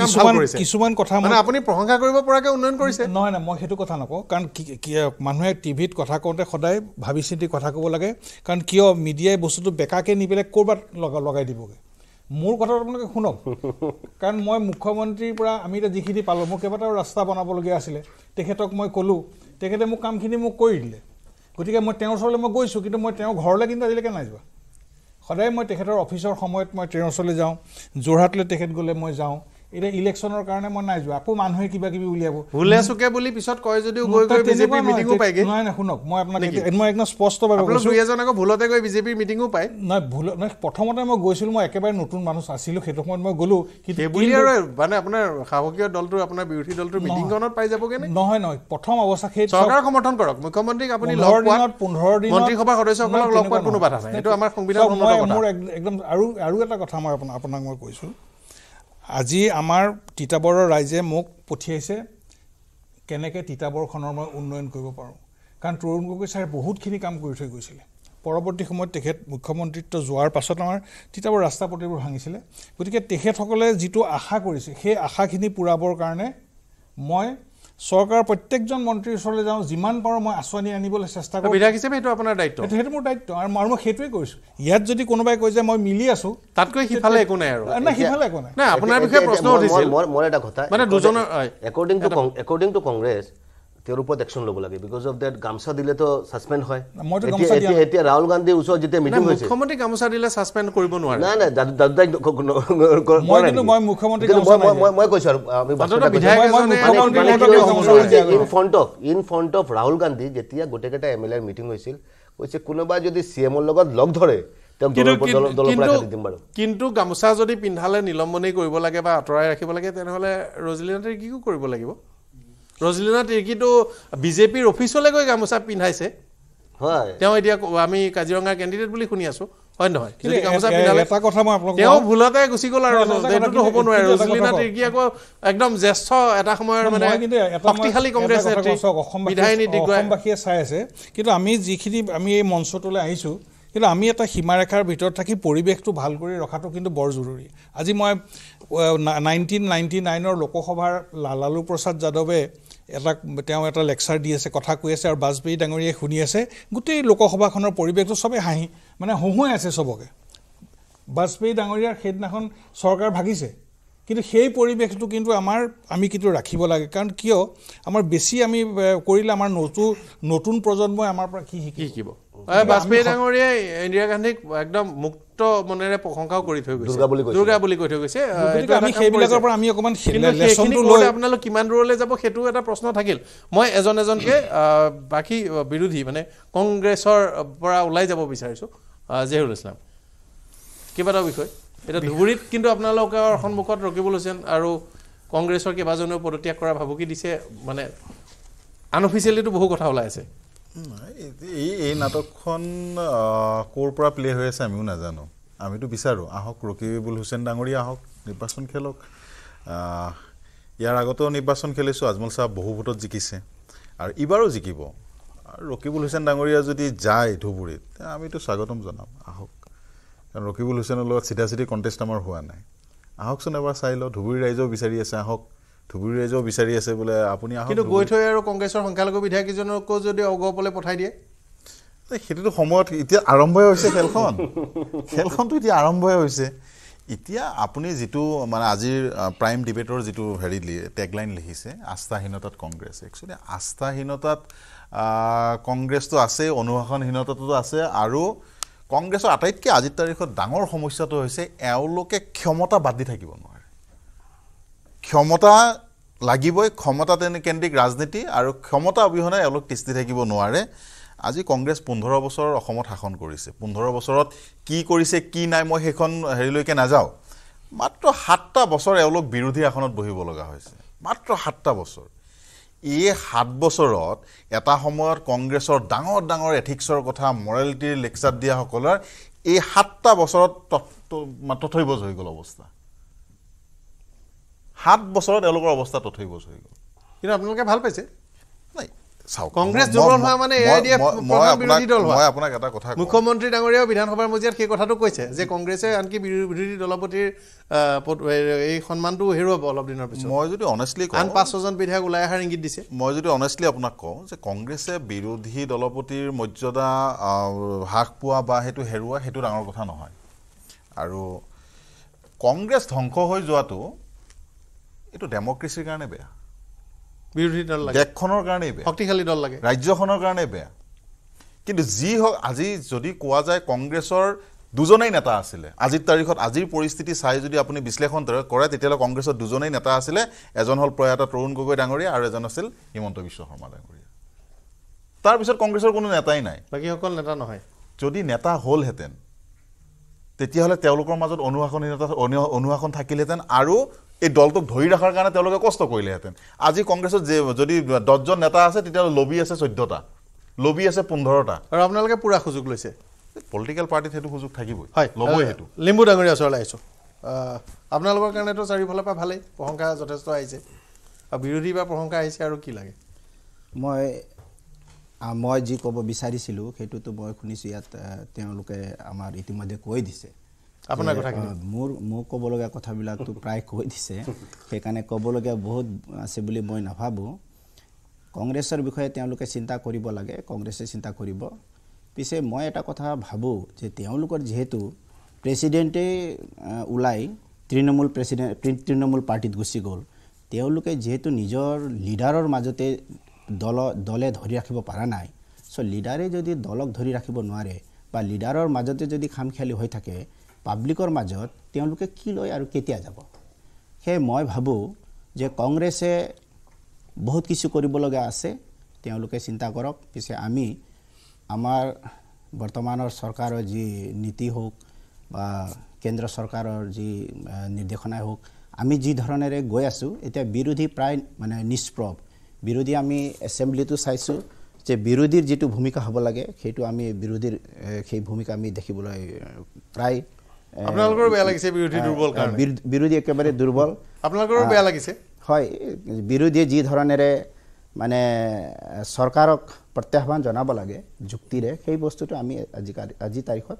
কিছুমান কিছুমান কথা মানে আপুনি প্ৰশংসা কৰিব পৰাকৈ উন্নয়ন কৰিছে নহয় নহয় মই সেইটো কথা নকওঁ কাৰণ মানুহে টিভিত কথা কওঁতে সদায় ভাবি চিন্তি কথা ক'ব লাগে কাৰণ কিয় মিডিয়াই বস্তুটো বেকাকৈ নি পেলাই ক'ৰবাত লগাই দিবগৈ মোৰ কথাটো আপোনালোকে শুনক কাৰণ মই মুখ্যমন্ত্ৰীৰ পৰা আমি এতিয়া যিখিনি পালোঁ মোৰ কেইবাটাও ৰাস্তা বনাবলগীয়া আছিলে তেখেতক মই ক'লোঁ তেখেতে মোক কামখিনি মোক কৰি দিলে গতিকে মই তেওঁৰ ওচৰলৈ মই গৈছোঁ কিন্তু মই তেওঁৰ ঘৰলৈ কিন্তু আজিলৈকে নাই যোৱা সদায় মই তেখেতৰ অফিচৰ সময়ত মই ট্ৰেইনৰ ওচৰলৈ যাওঁ যোৰহাটলৈ তেখেত গ'লে মই যাওঁ এতিয়া ইলেকশ্যনৰ কাৰণে মই নাই যোৱা আকৌ মানুহে কিবা কিবি উলিয়াব ভুলে চুকে বুলি পিছত কয় যদিও গৈ গৈ বিজেপি মিটিঙো পাই নাই নাই শুনক মই আপোনাক মই একদম স্পষ্টভাৱে কৈছো দুই এজন আকৌ ভুলতে গৈ বিজেপিৰ মিটিঙো পায় নাই ভুল নাই প্ৰথমতে মই গৈছিলো মই একেবাৰে নতুন মানুহ আছিলোঁ সেইটো সময়ত মই গ'লো কিন্তু মানে আপোনাৰ শাসকীয় দলটো আপোনাৰ বিৰোধী দলটো মিটিংখনত পাই যাবগে নহয় নহয় প্ৰথম অৱস্থা সেই চৰকাৰ সমৰ্থন কৰক মুখ্যমন্ত্ৰীক আপুনি লগ দিনত পোন্ধৰ দিন মন্ত্ৰীসভাৰ সদস্যসকলক লগ পোৱাৰ কোনো বাধা নাই এইটো আমাৰ সংবিধান মোৰ একদম আৰু আৰু এটা কথা মই আপোনাক মই কৈছোঁ আজি আমাৰ তিতাবৰৰ ৰাইজে মোক পঠিয়াইছে কেনেকৈ তিতাবৰখনৰ মই উন্নয়ন কৰিব পাৰোঁ কাৰণ তৰুণ গগৈ ছাৰে বহুতখিনি কাম কৰি থৈ গৈছিলে পৰৱৰ্তী সময়ত তেখেত মুখ্যমন্ত্ৰীত্ব যোৱাৰ পাছত আমাৰ তিতাবৰ ৰাস্তা পদ্ধতিবোৰ ভাঙিছিলে গতিকে তেখেতসকলে যিটো আশা কৰিছে সেই আশাখিনি পূৰাবৰ কাৰণে মই চৰকাৰৰ প্ৰত্যেকজন মন্ত্ৰীৰ ওচৰলৈ যাওঁ যিমান পাৰোঁ মই আঁচনি আনিবলৈ চেষ্টা কৰোঁ বিধায়ক হিচাপে সেইটো আপোনাৰ দায়িত্ব সেইটো মোৰ দায়িত্ব আৰু মই সেইটোৱে কৈছোঁ ইয়াত যদি কোনোবাই কয় যে মই মিলি আছো তাতকৈ সিফালে একো নাই আৰু নাই সিফালে একো নাই নাই আপোনাৰ বিষয়ে প্ৰশ্ন উঠিছিল মই এটা কথা মানে দুজনৰ according to according to Congress তেওঁৰ ওপৰত একশ্যন ল'ব গোটেইকেইটা কোনোবাই যদি চি এমৰ লগত লগ কিন্তু গামোচা যদি পিন্ধালে নিলম্বনেই কৰিব লাগে বা আঁতৰাই ৰাখিব লাগে তেনেহ'লে ৰজলিনাথে কি কৰিব লাগিব ৰজলীনা তিৰ্কিটো বিজেপিৰ অফিচলৈ গৈ গামোচা পিন্ধাইছে হয় তেওঁ এতিয়া আমি কাজিৰঙাৰ কেণ্ডিডেট বুলি শুনি আছো হয় নহয় যদি গামোচা পিন্ধালে তেওঁ ভুলতে গুচি গ'ল আৰু হ'ব নোৱাৰে জ্যেষ্ঠ এটা সময়ৰ মানে চাই আছে কিন্তু আমি যিখিনি আমি এই মঞ্চটোলৈ আহিছোঁ কিন্তু আমি এটা সীমাৰেখাৰ ভিতৰত থাকি পৰিৱেশটো ভাল কৰি ৰখাটো কিন্তু বৰ জৰুৰী আজি মই নাইনটিন নাইনটি নাইনৰ লোকসভাৰ লালু প্ৰসাদ যাদৱে এটা তেওঁ এটা লেকচাৰ দি আছে কথা কৈ আছে আৰু বাজপেয়ী ডাঙৰীয়াই শুনি আছে গোটেই লোকসভাখনৰ পৰিৱেশটো চবেই হাঁহি মানে হহুৱাই আছে চবকে বাজপেয়ী ডাঙৰীয়াৰ সেইদিনাখন চৰকাৰ ভাগিছে কিন্তু সেই পৰিৱেশটো কিন্তু আমাৰ আমি কিন্তু ৰাখিব লাগে কাৰণ কিয় আমাৰ বেছি আমি কৰিলে আমাৰ নতুন নতুন প্ৰজন্মই আমাৰ পৰা কি শিকি শিকিব বাজপেয়ী ডাঙৰীয়াই ইন্দিৰা গান্ধীক একদম মুক্ত মনেৰে প্ৰশংসাও কৰি থৈ গৈছে দুৰ্গা বুলি কৈ থৈ গৈছে আমি সেইবিলাকৰ পৰা আমি অকণমান আপোনালোক কিমান দূৰলৈ যাব সেইটো এটা প্ৰশ্ন থাকিল মই এজন এজনকে বাকী বিৰোধী মানে কংগ্ৰেছৰ পৰা ওলাই যাব বিচাৰিছোঁ জেহুল ইছলাম কিবা এটা বিষয় এতিয়া ধুবুৰীত কিন্তু আপোনালোকৰ সন্মুখত ৰকিবুল হুছেন আৰু কংগ্ৰেছৰ কেইবাজনেও পদত্যাগ কৰা ভাবুকি দিছে মানে আনঅফিচিয়েলিতো বহু কথা ওলাই আছে এই নাটকখন ক'ৰ পৰা প্লে' হৈ আছে আমিও নাজানো আমিতো বিচাৰোঁ আহক ৰকিবুল হুছেইন ডাঙৰীয়া আহক নিৰ্বাচন খেলক ইয়াৰ আগতেও নিৰ্বাচন খেলিছোঁ আজমল চাহ বহু ভোটত জিকিছে আৰু এইবাৰো জিকিব আৰু ৰকিবুল হুছেইন ডাঙৰীয়া যদি যায় ধুবুৰীত আমিতো স্বাগতম জনাম আহক কাৰণ ৰকিবুল হুছেইনৰ লগত চিধা চিধি কণ্টেষ্ট আমাৰ হোৱা নাই আহকচোন এবাৰ চাই লওঁ ধুবুৰী ৰাইজেও বিচাৰি আছে আহক ধুবুৰী ৰাইজেও বিচাৰি আছে বোলে আপুনি কিন্তু গৈ থৈ আৰু কংগ্ৰেছৰ সংখ্যালঘু বিধায়ককেইজনকো যদি অগ্ৰপলে পঠাই দিয়ে সেইটোতো সময়ত এতিয়া আৰম্ভই হৈছে খেলখন খেলখনটো এতিয়া আৰম্ভই হৈছে এতিয়া আপুনি যিটো মানে আজিৰ প্ৰাইম ডিবেটৰ যিটো হেৰি টেগলাইন লিখিছে আস্থাহীনতাত কংগ্ৰেছ একচুৱেলি আস্থাহীনতাত কংগ্ৰেছটো আছেই অনুশাসনহীনতাটোতো আছে আৰু কংগ্ৰেছৰ আটাইতকৈ আজিৰ তাৰিখত ডাঙৰ সমস্যাটো হৈছে এওঁলোকে ক্ষমতা বাদ দি থাকিব নোৱাৰে ক্ষমতা লাগিবই ক্ষমতা কেন্দ্ৰিক ৰাজনীতি আৰু ক্ষমতা অবিহনে এওঁলোক তিষ্টি থাকিব নোৱাৰে আজি কংগ্ৰেছ পোন্ধৰ বছৰ অসমত শাসন কৰিছে পোন্ধৰ বছৰত কি কৰিছে কি নাই মই সেইখন হেৰিলৈকে নাযাওঁ মাত্ৰ সাতটা বছৰ এওঁলোক বিৰোধী আসনত বহিব লগা হৈছে মাত্ৰ সাতটা বছৰ এই সাত বছৰত এটা সময়ত কংগ্ৰেছৰ ডাঙৰ ডাঙৰ এথিক্সৰ কথা মৰেলিটিৰ লেকচাৰ দিয়াসকলৰ এই সাতটা বছৰত তথ্য মাত্ৰ থৈ বছ হৈ গ'ল অৱস্থা সাত বছৰত তেওঁলোকৰ অৱস্থা তথৈ বছ হৈ গ'ল কিন্তু আপোনালোকে ভাল পাইছে মুখ্যমন্ত্ৰী ডাঙৰীয়া বিধানসভাৰ মজিয়াত সেই কথাটো কৈছে যে কংগ্ৰেছে আনকি বিৰোধী দলপতিৰ এই সন্মানটো হেৰুৱাব অলপ দিনৰ পিছত মই যদি অনেষ্টলি আন পাঁচ ছজন বিধায়ক ওলাই অহাৰ ইংগিত দিছে মই যদি অনেষ্টলি আপোনাক কওঁ যে কংগ্ৰেছে বিৰোধী দলপতিৰ মৰ্যাদা হ্ৰাস পোৱা বা সেইটো হেৰুওৱা সেইটো ডাঙৰ কথা নহয় আৰু কংগ্ৰেছ ধ্বংস হৈ যোৱাটো এইটো ডেমক্ৰেচিৰ কাৰণে বেয়া বিৰোধী দল লাগে দেশখনৰ কাৰণেই বেয়া শক্তিশালী দল লাগে ৰাজ্যখনৰ কাৰণেই বেয়া কিন্তু যি হওক আজি যদি কোৱা যায় কংগ্ৰেছৰ দুজনেই নেতা আছিলে আজিৰ তাৰিখত আজিৰ পৰিস্থিতি চাই যদি আপুনি বিশ্লেষণ কৰে তেতিয়াহ'লে কংগ্ৰেছৰ দুজনেই নেতা আছিলে এজন হ'ল প্ৰয়াত তৰুণ গগৈ ডাঙৰীয়া আৰু এজন আছিল হিমন্ত বিশ্ব শৰ্মা ডাঙৰীয়া তাৰপিছত কংগ্ৰেছৰ কোনো নেতাই নাই বাকীসকল নেতা নহয় যদি নেতা হ'লহেঁতেন তেতিয়াহ'লে তেওঁলোকৰ মাজত অনুশাসনহীনতা অনুশাসন থাকিলহেঁতেন আৰু এই দলটোক ধৰি ৰখাৰ কাৰণে তেওঁলোকে কষ্ট কৰিলেহেঁতেন আজি কংগ্ৰেছত যে যদি দহজন নেতা আছে তেতিয়া লবি আছে চৈধ্যটা লবি আছে পোন্ধৰটা আৰু আপোনালোকে পূৰা সুযোগ লৈছে পলিটিকেল পাৰ্টিত সেইটো সুযোগ থাকিবই হয় ল'বই সেইটো লিম্বু ডাঙৰীয়া ওচৰলৈ আহিছোঁ আপোনালোকৰ কাৰণেতো চাৰিওফালৰ পৰা ভালেই প্ৰশংসা যথেষ্ট আহিছে আৰু বিৰোধীৰ পৰা প্ৰশংসা আহিছে আৰু কি লাগে মই মই যি ক'ব বিচাৰিছিলোঁ সেইটোতো মই শুনিছোঁ ইয়াত তেওঁলোকে আমাৰ ইতিমধ্যে কৈ দিছে আপোনাৰ কথাখিনি মোৰ মোক ক'বলগীয়া কথাবিলাকতো প্ৰায় কৈ দিছে সেইকাৰণে ক'বলগীয়া বহুত আছে বুলি মই নাভাবোঁ কংগ্ৰেছৰ বিষয়ে তেওঁলোকে চিন্তা কৰিব লাগে কংগ্ৰেছে চিন্তা কৰিব পিছে মই এটা কথা ভাবোঁ যে তেওঁলোকৰ যিহেতু প্ৰেচিডেণ্টেই ওলাই তৃণমূল প্ৰেচিডেণ্ট তৃণমূল পাৰ্টিত গুচি গ'ল তেওঁলোকে যিহেতু নিজৰ লিডাৰৰ মাজতে দল দলে ধৰি ৰাখিব পৰা নাই চ' লিডাৰে যদি দলক ধৰি ৰাখিব নোৱাৰে বা লিডাৰৰ মাজতে যদি খাম খেয়ালি হৈ থাকে পাব্লিকৰ মাজত তেওঁলোকে কি লয় আৰু কেতিয়া যাব সেয়ে মই ভাবোঁ যে কংগ্ৰেছে বহুত কিছু কৰিবলগীয়া আছে তেওঁলোকে চিন্তা কৰক পিছে আমি আমাৰ বৰ্তমানৰ চৰকাৰৰ যি নীতি হওক বা কেন্দ্ৰ চৰকাৰৰ যি নিৰ্দেশনাই হওক আমি যি ধৰণেৰে গৈ আছোঁ এতিয়া বিৰোধী প্ৰায় মানে নিষ্প্ৰভ বিৰোধী আমি এছেম্বলিটো চাইছোঁ যে বিৰোধীৰ যিটো ভূমিকা হ'ব লাগে সেইটো আমি বিৰোধীৰ সেই ভূমিকা আমি দেখিবলৈ প্ৰায় আপোনালোকৰ বেয়া লাগিছে বিৰোধী দুৰ্বল কাৰণে বিৰোধী একেবাৰে দুৰ্বল আপোনালোকৰ বেয়া লাগিছে হয় বিৰোধীয়ে যি ধৰণেৰে মানে চৰকাৰক প্ৰত্যাহ্বান জনাব লাগে যুক্তিৰে সেই বস্তুটো আমি আজিকালি আজি তাৰিখত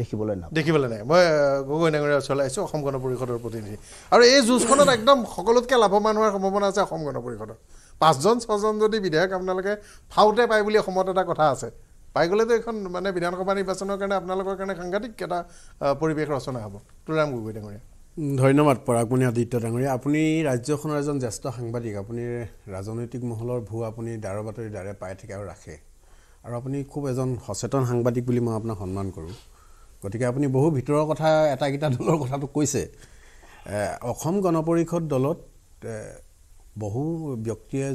দেখিবলৈ নাই দেখিবলৈ নাই মই গগৈ ডাঙৰীয়া ওচৰলৈ আহিছোঁ অসম গণ পৰিষদৰ প্ৰতিনিধি আৰু এই যুঁজখনত একদম সকলোতকৈ লাভৱান হোৱাৰ সম্ভাৱনা আছে অসম গণ পৰিষদৰ পাঁচজন ছজন যদি বিধায়ক আপোনালোকে ফাউতে পায় বুলি অসমত এটা কথা আছে পাই গ'লেতো এইখন মানে বিধানসভা নিৰ্বাচনৰ কাৰণে আপোনালোকৰ কাৰণে সাংঘাতিক এটা পৰিৱেশ ৰচনা হ'ব তুলৰাম গগৈ ডাঙৰীয়া ধন্যবাদ পৰাগমণি আদিত্য ডাঙৰীয়া আপুনি ৰাজ্যখনৰ এজন জ্যেষ্ঠ সাংবাদিক আপুনি ৰাজনৈতিক মহলৰ ভূ আপুনি দাৰ বাতৰি দাৰে পাই থাকে আৰু ৰাখে আৰু আপুনি খুব এজন সচেতন সাংবাদিক বুলি মই আপোনাক সন্মান কৰোঁ গতিকে আপুনি বহু ভিতৰৰ কথা এটাকেইটা দলৰ কথাটো কৈছে অসম গণ পৰিষদ দলত বহু ব্যক্তিয়ে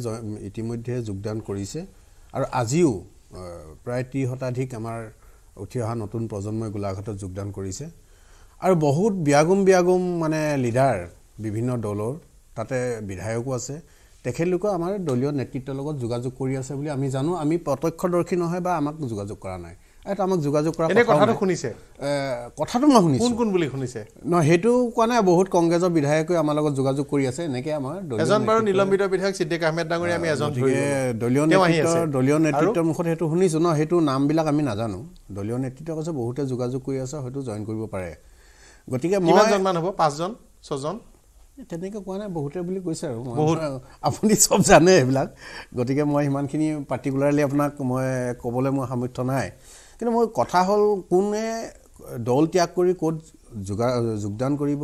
ইতিমধ্যে যোগদান কৰিছে আৰু আজিও প্ৰায় ত্ৰিশ শতাধিক আমাৰ উঠি অহা নতুন প্ৰজন্মই গোলাঘাটত যোগদান কৰিছে আৰু বহুত ব্যাগুম ব্যাগুম মানে লিডাৰ বিভিন্ন দলৰ তাতে বিধায়কো আছে তেখেতলোকেও আমাৰ দলীয় নেতৃত্বৰ লগত যোগাযোগ কৰি আছে বুলি আমি জানো আমি প্ৰত্যক্ষদৰ্শী নহয় বা আমাক যোগাযোগ কৰা নাই এটা আমাক যোগাযোগ কৰা এনে কথাটো শুনিছে কথাটো মই শুনিছো কোন কোন বুলি শুনিছে ন হেতু কোৱা নাই বহুত কংগ্ৰেছৰ বিধায়কে আমাৰ লগত যোগাযোগ কৰি আছে এনেকে আমাৰ এজন বাৰু নিলম্বিত বিধায়ক সিদ্দিক আহমেদ ডাঙৰী আমি এজন দলীয় নেতৃত্ব দলীয় নেতৃত্বৰ মুখত সেইটো শুনিছোঁ ন সেইটো নামবিলাক আমি নাজানো দলীয় নেতৃত্ব কৈছে বহুতে যোগাযোগ কৰি আছে হয়তো জইন কৰিব পাৰে গতিকে মই কিমানজনমান হ'ব পাঁচজন ছজন তেনেকৈ কোৱা নাই বহুতে বুলি কৈছে আৰু বহুত আপুনি চব জানে এইবিলাক গতিকে মই সিমানখিনি পাৰ্টিকুলাৰলি আপোনাক মই ক'বলৈ মোৰ সামৰ্থ্য নাই কিন্তু মই কথা হ'ল কোনে দল ত্যাগ কৰি ক'ত যোগা যোগদান কৰিব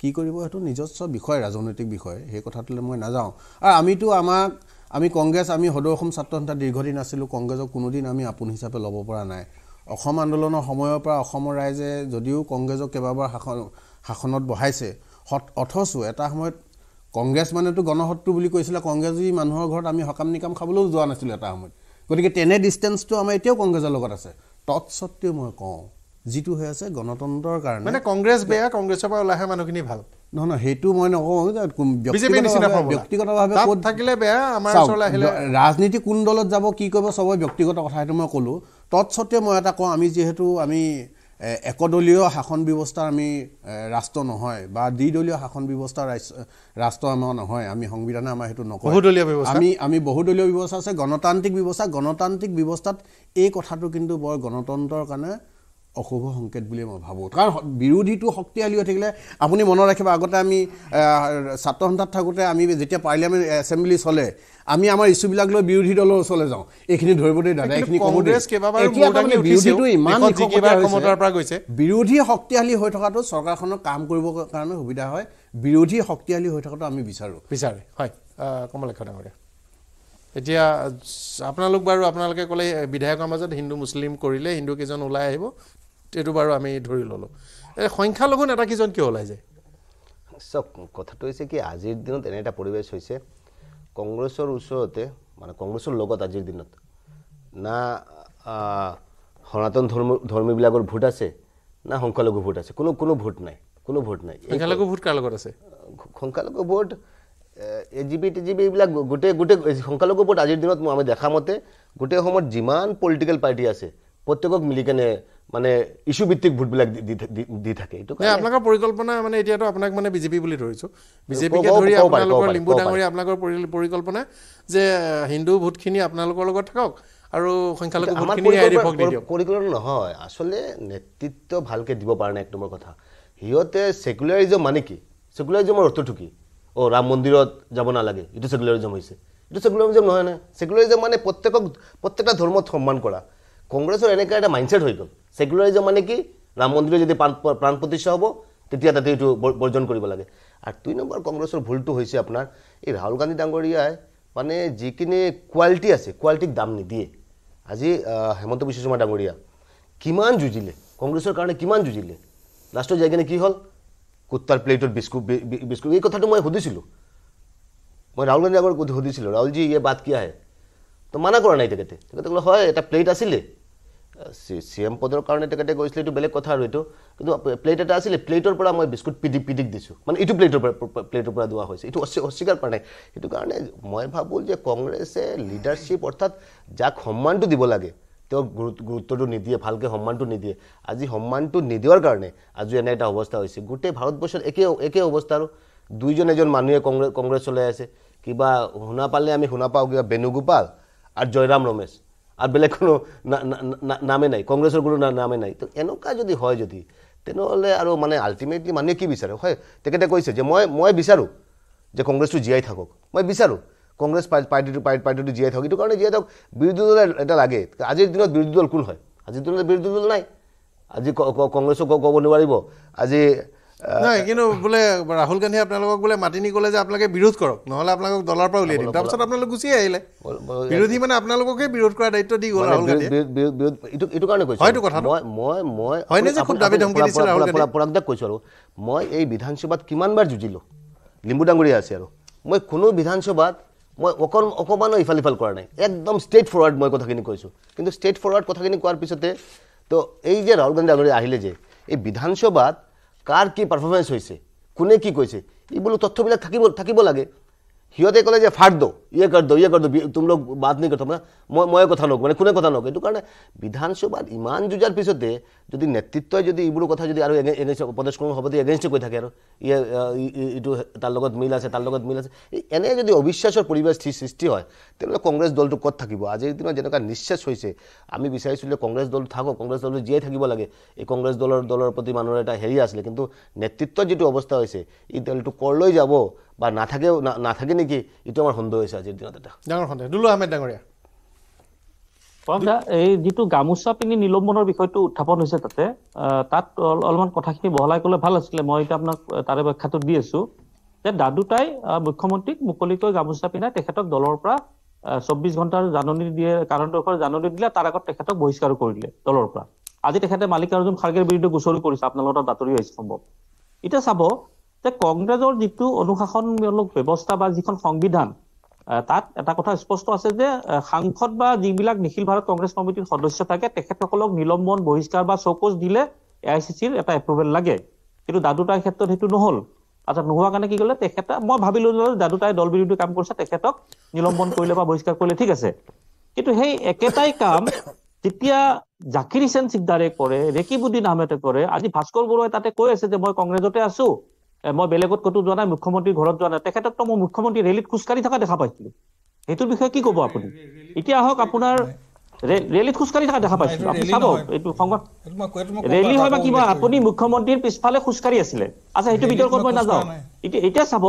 কি কৰিব সেইটো নিজস্ব বিষয় ৰাজনৈতিক বিষয় সেই কথাটোলৈ মই নাযাওঁ আৰু আমিতো আমাক আমি কংগ্ৰেছ আমি সদৌ অসম ছাত্ৰ সন্থা দীৰ্ঘদিন আছিলোঁ কংগ্ৰেছক কোনোদিন আমি আপোন হিচাপে ল'ব পৰা নাই অসম আন্দোলনৰ সময়ৰ পৰা অসমৰ ৰাইজে যদিও কংগ্ৰেছক কেইবাবাৰ শাসন শাসনত বহাইছে সত অথচো এটা সময়ত কংগ্ৰেছ মানেতো গণশত্ৰু বুলি কৈছিলে কংগ্ৰেছী মানুহৰ ঘৰত আমি সকাম নিকাম খাবলৈও যোৱা নাছিলোঁ এটা সময়ত গতিকে তেনে ডিষ্টেঞ্চটো আমাৰ এতিয়াও কংগ্ৰেছৰ লগত আছে তৎসত্ত্বেও মই কওঁ যিটো হৈ আছে গণতন্ত্ৰৰ কাৰণে মানে কংগ্ৰেছ বেয়া কংগ্ৰেছৰ পৰা ওলাইহে মানুহখিনি ভাল নহয় নহয় সেইটো মই নকওঁ ব্যক্তিগতভাৱে ক'ত থাকিলে বেয়া আমাৰ আহিলে ৰাজনীতি কোন দলত যাব কি কৰিব চবৰে ব্যক্তিগত কথা সেইটো মই ক'লোঁ তৎসত্ত্বেও মই এটা কওঁ আমি যিহেতু আমি একদলীয় শাসন ব্যৱস্থাৰ আমি ৰাষ্ট্ৰ নহয় বা দ্বিদলীয় শাসন ব্যৱস্থা ৰাষ্ট্ৰ আমাৰ নহয় আমি সংবিধানে আমাৰ সেইটো নকৰোঁ বহুদলীয় ব্যৱস্থা আমি আমি বহুদলীয় ব্যৱস্থা আছে গণতান্ত্ৰিক ব্যৱস্থা গণতান্ত্ৰিক ব্যৱস্থাত এই কথাটো কিন্তু বৰ গণতন্ত্ৰৰ কাৰণে অশুভ সংকেত বুলিয়ে মই ভাবোঁ কাৰণ বিৰোধীটো শক্তিশালী হৈ থাকিলে আপুনি মনত ৰাখিব আগতে আমি ছাত্ৰ সন্থাত থাকোঁতে আমি যেতিয়া পাৰ্লিয়ামেণ্ট এছেম্বলি চলে আমি আমাৰ ইছ্যুবিলাক লৈ বিৰোধী দলৰ ওচৰলৈ যাওঁ এইখিনি ধৰিব দেই দাদা এইখিনি ক'ব দিয়ে বিৰোধী শক্তিশালী হৈ থকাটো চৰকাৰখনৰ কাম কৰিবৰ কাৰণে সুবিধা হয় বিৰোধী শক্তিশালী হৈ থকাটো আমি বিচাৰোঁ বিচাৰে হয় কমলক্ষ ডাঙৰীয়া এতিয়া আপোনালোক বাৰু আপোনালোকে ক'লে বিধায়কৰ মাজত হিন্দু মুছলিম কৰিলে হিন্দুকেইজন ওলাই আহিব এইটো বাৰু আমি ধৰি ললোঁ সংখ্যালঘু নেতাকেইজন কিয় ওলাই যায় চাওক কথাটো হৈছে কি আজিৰ দিনত এনে এটা পৰিৱেশ হৈছে কংগ্ৰেছৰ ওচৰতে মানে কংগ্ৰেছৰ লগত আজিৰ দিনত না সনাতন ধৰ্ম ধৰ্মীবিলাকৰ ভোট আছে না সংখ্যালঘু ভোট আছে কোনো কোনো ভোট নাই কোনো ভোট নাই সংখ্যালঘু ভোট কাৰ লগত আছে সংখ্যালঘু vote A G B T G B এইবিলাক গোটেই গোটেই সংখ্যালঘু ভোট আজিৰ দিনত আমি দেখা মতে গোটেই সময়ত যিমান পলিটিকেল পাৰ্টি আছে প্ৰত্যেকক মিলি কেনে মানে ইছ্যু ভিত্তিক ভোটবিলাক দি থাকে এইটো কাৰণে আপোনালোকৰ পৰিকল্পনা মানে এতিয়াতো আপোনাক মানে বিজেপি বুলি ধৰিছো বিজেপিকে ধৰি আপোনালোকৰ লিম্বু ডাঙৰীয়া আপোনালোকৰ পৰিকল্পনা যে হিন্দু ভোটখিনি আপোনালোকৰ লগত থাকক আৰু সংখ্যালঘু ভোটখিনি আহি দিয়ক পৰিকল্পনা নহয় আচলতে নেতৃত্ব ভালকৈ দিব পাৰে নাই এক নম্বৰ কথা সিহঁতে চেকুলাৰিজম মানে কি চেকুলাৰিজমৰ অৰ্থ কি অ' ৰাম মন্দিৰত যাব নালাগে এইটো চেকুলাৰিজম হৈছে এইটো চেকুলাৰিজম নহয় নে চেকুলাৰিজম মানে প্ৰত্যেকক প্ৰত্যেকটা ধৰ্মত সন্মান কৰা কংগ্ৰেছৰ এনেকুৱা এটা মাইণ্ডছেট হৈ গ'ল ছেকুলাৰিজম মানে কি ৰাম মন্দিৰত যদি প্ৰাণ প্ৰাণ প্ৰতিষ্ঠা হ'ব তেতিয়া তাতে এইটো বৰ্জন কৰিব লাগে আৰু দুই নম্বৰ কংগ্ৰেছৰ ভুলটো হৈছে আপোনাৰ এই ৰাহুল গান্ধী ডাঙৰীয়াই মানে যিখিনি কোৱালিটি আছে কোৱালিটিক দাম নিদিয়ে আজি হেমন্ত বিশ্ব শৰ্মা ডাঙৰীয়া কিমান যুঁজিলে কংগ্ৰেছৰ কাৰণে কিমান যুঁজিলে লাষ্টত যাই কিনে কি হ'ল কুত্তাৰ প্লেটত বিস্কুট বিস্কুট এই কথাটো মই সুধিছিলোঁ মই ৰাহুল গান্ধী ডাঙৰ সুধিছিলোঁ ৰাহুলজী এই বাট কি আহে তো মানা কৰা নাই তেখেতে তেখেতে ক'লে হয় এটা প্লেট আছিলে চি এম পদৰ কাৰণে তেখেতে গৈছিলে এইটো বেলেগ কথা আৰু এইটো কিন্তু প্লেট এটা আছিলে প্লেটৰ পৰা মই বিস্কুট পিডি পিডিক দিছোঁ মানে এইটো প্লেটৰ পৰা প্লেটৰ পৰা দিয়া হৈছে এইটো অস্বীকাৰ কৰা নাই সেইটো কাৰণে মই ভাবোঁ যে কংগ্ৰেছে লিডাৰশ্বিপ অৰ্থাৎ যাক সন্মানটো দিব লাগে তেওঁক গুৰুত্ব গুৰুত্বটো নিদিয়ে ভালকৈ সন্মানটো নিদিয়ে আজি সন্মানটো নিদিয়াৰ কাৰণে আজি এনে এটা অৱস্থা হৈছে গোটেই ভাৰতবৰ্ষত একে একে অৱস্থা আৰু দুইজন এজন মানুহে কংগ্ৰেছ কংগ্ৰেছ চলাই আছে কিবা শুনা পালে আমি শুনা পাওঁ কিবা বেণুগোপাল আৰু জয়ৰাম ৰমেশ আৰু বেলেগ কোনো নামে নাই কংগ্ৰেছৰ কোনো নামে নাই তো এনেকুৱা যদি হয় যদি তেনেহ'লে আৰু মানে আল্টিমেটলি মানুহে কি বিচাৰে হয় তেখেতে কৈছে যে মই মই বিচাৰোঁ যে কংগ্ৰেছটো জীয়াই থাকক মই বিচাৰোঁ কংগ্ৰেছ পাৰ্টিটো পাৰ্টিটো জীয়াই থাকক এইটো কাৰণে জীয়াই থাকক বিৰোধী দলে এটা লাগে আজিৰ দিনত বিৰোধী দল কোন হয় আজিৰ দিনত বিৰোধী দল নাই আজি কংগ্ৰেছক ক'ব নোৱাৰিব আজি নাই কিন্তু বোলে ৰাহুল গান্ধীয়ে আপোনালোকক বোলে মাতি নি ক'লে যে আপোনালোকে বিৰোধ কৰক নহ'লে আপোনালোকক দলৰ পৰা উলিয়াই দিম তাৰপিছত আপোনালোক গুচি আহিলে বিৰোধী মানে আপোনালোককে বিৰোধ কৰাৰ দায়িত্ব দি গ'ল ৰাহুল গান্ধীয়ে খুব দাবী ধমকি দিছিল ৰাহুল গান্ধী কৈছো আৰু মই এই বিধানসভাত কিমানবাৰ যুঁজিলোঁ লিম্বু ডাঙৰীয়া আছে আৰু মই কোনো বিধানসভাত মই অকণ অকণমানো ইফাল ইফাল কৰা নাই একদম ষ্টেট ফৰৱাৰ্ড মই কথাখিনি কৈছোঁ কিন্তু ষ্টেট ফৰৱাৰ্ড কথাখিনি কোৱাৰ পিছতে তো এই যে ৰাহুল গান্ধী আগলৈ আহিলে যে এই বিধানসভাত কাৰ কি পাৰফৰ্মেঞ্চ হৈছে কোনে কি কৈছে এইবোৰ তথ্যবিলাক থাকিব থাকিব লাগে সিহঁতে ক'লে যে ফাৰ্ট দৌ ইয়ে কৰ দৌ ইয়ে কৰ দৌ তোমালোক বাদ নি কথা মানে মই ময়ে কথা নকওঁ মানে কোনে কথা নকওঁ এইটো কাৰণে বিধানসভাত ইমান যুঁজাৰ পিছতে যদি নেতৃত্বই যদি এইবোৰ কথা যদি আৰু এগেইনষ্ট প্ৰদেশ কংগ্ৰেছ সভাপতি এগেইনষ্টে কৈ থাকে আৰু ইয়ে এইটো তাৰ লগত মিল আছে তাৰ লগত মিল আছে এনে যদি অবিশ্বাসৰ পৰিৱেশ সৃষ্টি হয় তেতিয়াহ'লে কংগ্ৰেছ দলটো ক'ত থাকিব আজিৰ দিনত যেনেকুৱা নিশ্বাস হৈছে আমি বিচাৰিছিলোঁ যে কংগ্ৰেছ দলটো থাকক কংগ্ৰেছ দলটো জীয়াই থাকিব লাগে এই কংগ্ৰেছ দলৰ দলৰ প্ৰতি মানুহৰ এটা হেৰি আছিলে কিন্তু নেতৃত্বৰ যিটো অৱস্থা হৈছে এই দলটো কৰলৈ যাব বা নাথাকেও নাথাকে নেকি এইটো আমাৰ সন্দেহ হৈছে আজিৰ দিনত এটা ডাঙৰ সন্দেহ দুলু আহমেদ ডাঙৰীয়া এই যিটো গামোচা পিনি নিলম্বনৰ বিষয়টো উত্থাপন হৈছে তাতে তাত অলপমান কথাখিনি বহলাই ক'লে ভাল আছিলে মই এতিয়া আপোনাক তাৰে ব্যাখ্যাটো দি আছো যে দাদুটাই মুখ্যমন্ত্ৰীক মুকলিকৈ গামোচা পিন্ধাই তেখেতক দলৰ পৰা চৌব্বিছ ঘণ্টাৰ জাননী দিয়ে কাৰণ দৰ্শৰ জাননী দিলে তাৰ আগত তেখেতক বহিষ্কাৰ কৰি দিলে দলৰ পৰা আজি তেখেতে মালিকাৰ্জুন খাৰ্গেৰ বিৰুদ্ধে গোচৰি কৰিছে আপোনালোকৰ বাতৰি হৈছে সম্ভৱ এতিয়া চাব যে কংগ্ৰেছৰ যিটো অনুশাসনমূলক ব্যৱস্থা বা যিখন সংবিধান তাত এটা কথা স্পষ্ট আছে যে সাংসদ বা যিবিলাক নিখিল ভাৰত কংগ্ৰেছ কমিটিৰ সদস্য থাকে তেখেতসকলক নিলম্বন বহিষ্কাৰ বা চৌকচ দিলে এ আই চি চিৰ এটা এপ্ৰুভেল লাগে কিন্তু দাদুতাৰ ক্ষেত্ৰত সেইটো নহল আচ্ছা নোহোৱাৰ কাৰণে কি কলে তেখেতে মই ভাবিলো যে দাদুতাই দল বিৰোধী কাম কৰিছে তেখেতক নিলম্বন কৰিলে বা বহিষ্কাৰ কৰিলে ঠিক আছে কিন্তু সেই একেটাই কাম যেতিয়া জাকিৰ হিচেন চিকদাৰে কৰে ৰেকিবুদ্দিন আহমেদে কৰে আজি ভাস্কৰ বৰুৱাই তাতে কৈ আছে যে মই কংগ্ৰেছতে আছো মই বেলেগত ক'তো যোৱা নাই মুখ্যমন্ত্ৰীৰ ঘৰত যোৱা নাই তেখেতকতো মই মুখ্যমন্ত্ৰী ৰেলীত খোজকাঢ়ি থকা দেখা পাইছিলো সেইটোৰ বিষয়ে কি ক'ব আপুনি এতিয়া আহক আপোনাৰ ৰেলীত খোজকাঢ়ি থকা দেখা পাইছিলো আপুনি চাব এইটো সংবাদ ৰেলী হয় বা কিবা আপুনি মুখ্যমন্ত্ৰীৰ পিছফালে খোজকাঢ়ি আছিলে আচ্ছা সেইটো বিতৰ্কত মই নাযাওঁ এতিয়া এতিয়া চাব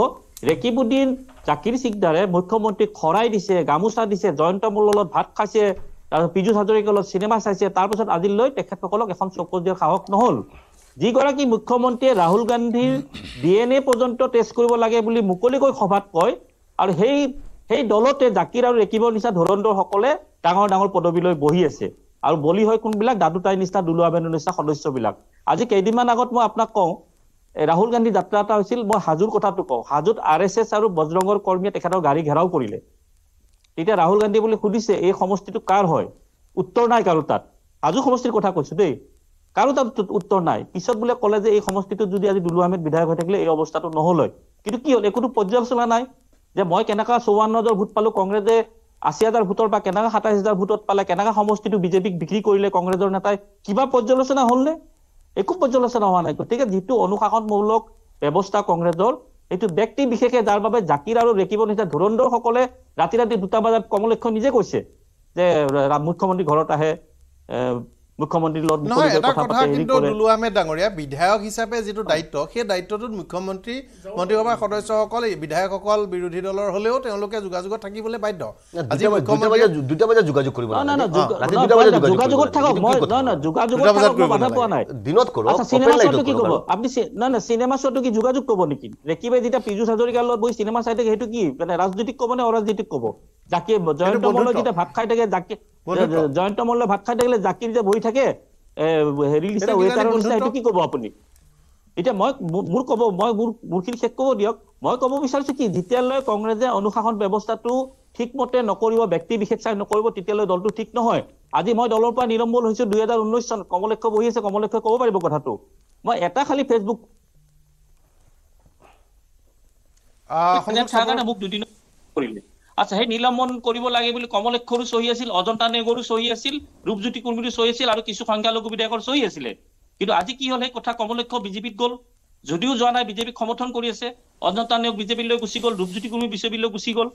ৰেকিবুদ্দিন জাকিৰ চিকদাৰে মুখ্যমন্ত্ৰীক শৰাই দিছে গামোচা দিছে জয়ন্ত মোলৰ ভাত খাইছে পিজু হাজৰিকাৰ লগত চিনেমা চাইছে তাৰপিছত আজিলৈ তেখেতসকলক এখন চকু দিয়াৰ সাহস নহল যিগৰাকী মুখ্যমন্ত্ৰীয়ে ৰাহুল গান্ধীৰ ডি এন এ পৰ্যন্ত টেষ্ট কৰিব লাগে বুলি মুকলিকৈ সভাত কয় আৰু সেই সেই দলতে জাকিৰ আৰু ৰেকিবৰ নিচিনা ধৰণৰ সকলে ডাঙৰ ডাঙৰ পদবীলৈ বহি আছে আৰু বলি হয় কোনবিলাক দাদুতাই নিচিনা দুলুৱা বেনৰ নিচিনা সদস্যবিলাক আজি কেইদিনমান আগত মই আপোনাক কওঁ ৰাহুল গান্ধীৰ যাত্ৰা এটা হৈছিল মই হাজোৰ কথাটো কওঁ হাজোত আৰ এছ এছ আৰু বজৰঙৰ কৰ্মীয়ে তেখেতৰ গাড়ী ঘেৰাও কৰিলে তেতিয়া ৰাহুল গান্ধী বুলি সুধিছে এই সমষ্টিটো কাৰ হয় উত্তৰ নাই কাৰো তাত হাজো সমষ্টিৰ কথা কৈছো দেই কাৰো তাত উত্তৰ নাই পিছত বোলে কলে যে এই সমষ্টিটোত যদি আজি দুলু আহমেদ বিধায়ক হৈ থাকিলে এই অৱস্থাটো নহলৈ কিন্তু কি হল একোটো পৰ্যালোচনা নাই যে মই কেনেকা চৌৱান্ন হাজাৰ ভোট পালো কংগ্ৰেছে আশী হাজাৰ ভোটৰ পৰা কেনেকা সাতাইছ হাজাৰ ভোটত পালে কেনেকা সমষ্টিটো বিজেপিক বিক্ৰী কৰিলে কংগ্ৰেছৰ নেতাই কিবা পৰ্যালোচনা হল নে একো পৰ্যালোচনা হোৱা নাই গতিকে যিটো অনুশাসনমূলক ব্যৱস্থা কংগ্ৰেছৰ এইটো ব্যক্তি বিশেষে যাৰ বাবে জাকিৰ আৰু ৰেকিবৰ নিচিনা ধুৰন্দৰসকলে ৰাতি ৰাতি দুটা বজাত কমলক্ষ নিজে কৈছে যে মুখ্যমন্ত্ৰী ঘৰত আহে মুখ্যমন্ত্ৰীৰ লগত নহয় এটা কথা কিন্তু দুলু আহমেদ ডাঙৰীয়া বিধায়ক হিচাপে যিটো দায়িত্ব সেই দায়িত্বটোত মুখ্যমন্ত্ৰী মন্ত্ৰীসভাৰ সদস্যসকল বিধায়কসকল বিৰোধী দলৰ হলেও তেওঁলোকে যোগাযোগত থাকিবলৈ বাধ্য যোগাযোগ কৰিব যোগাযোগ কৰিব নেকি ৰেকিবাই যেতিয়া পীযুষ হাজৰিকাৰ লগত বৈ চিনেমা চাই থাকে সেইটো কি মানে ৰাজনৈতিক ক'ব নে অৰাজনৈতিক ক'ব জাকি জয়ন্ত মল্লই ভাত খাই থাকিলে জাকিৰ যে বহি থাকে হেৰি কি ক'ব আপুনি এতিয়া মই মোৰ ক'ব মই মোৰখিনি শেষ ক'ব দিয়ক মই ক'ব বিচাৰিছো কি যেতিয়ালৈ কংগ্ৰেছে অনুশাসন ব্যৱস্থাটো ঠিকমতে নকৰিব ব্যক্তি বিশেষ চাই নকৰিব তেতিয়ালৈ দলটো ঠিক নহয় আজি মই দলৰ পৰা নিৰম্বল হৈছো দুই হাজাৰ ঊনৈশ চন কমলক্ষ বহি আছে কমলক্ষ ক'ব পাৰিব কথাটো মই এটা খালি ফেচবুক মোক দুদিন কৰিলে আচ্ছা সেই নিলম্বন কৰিব লাগে বুলি কমলক্ষৰো চহী আছিল অজন্তা নেগৰো চহী আছিল ৰূপজ্যোতি কুৰ্মীৰো চহী আছিল আৰু কিছু সংখ্যালঘু বিধায়কৰ চহী আছিলে কিন্তু আজি কি হল সেই কথা কমলক্ষ বিজেপিত গল যদিও যোৱা নাই বিজেপিক সমৰ্থন কৰি আছে অজন্তা নেওগ বিজেপি লৈ গুচি গল ৰূপজ্যোতি কুৰ্মী বিজেপি লৈ গুচি গল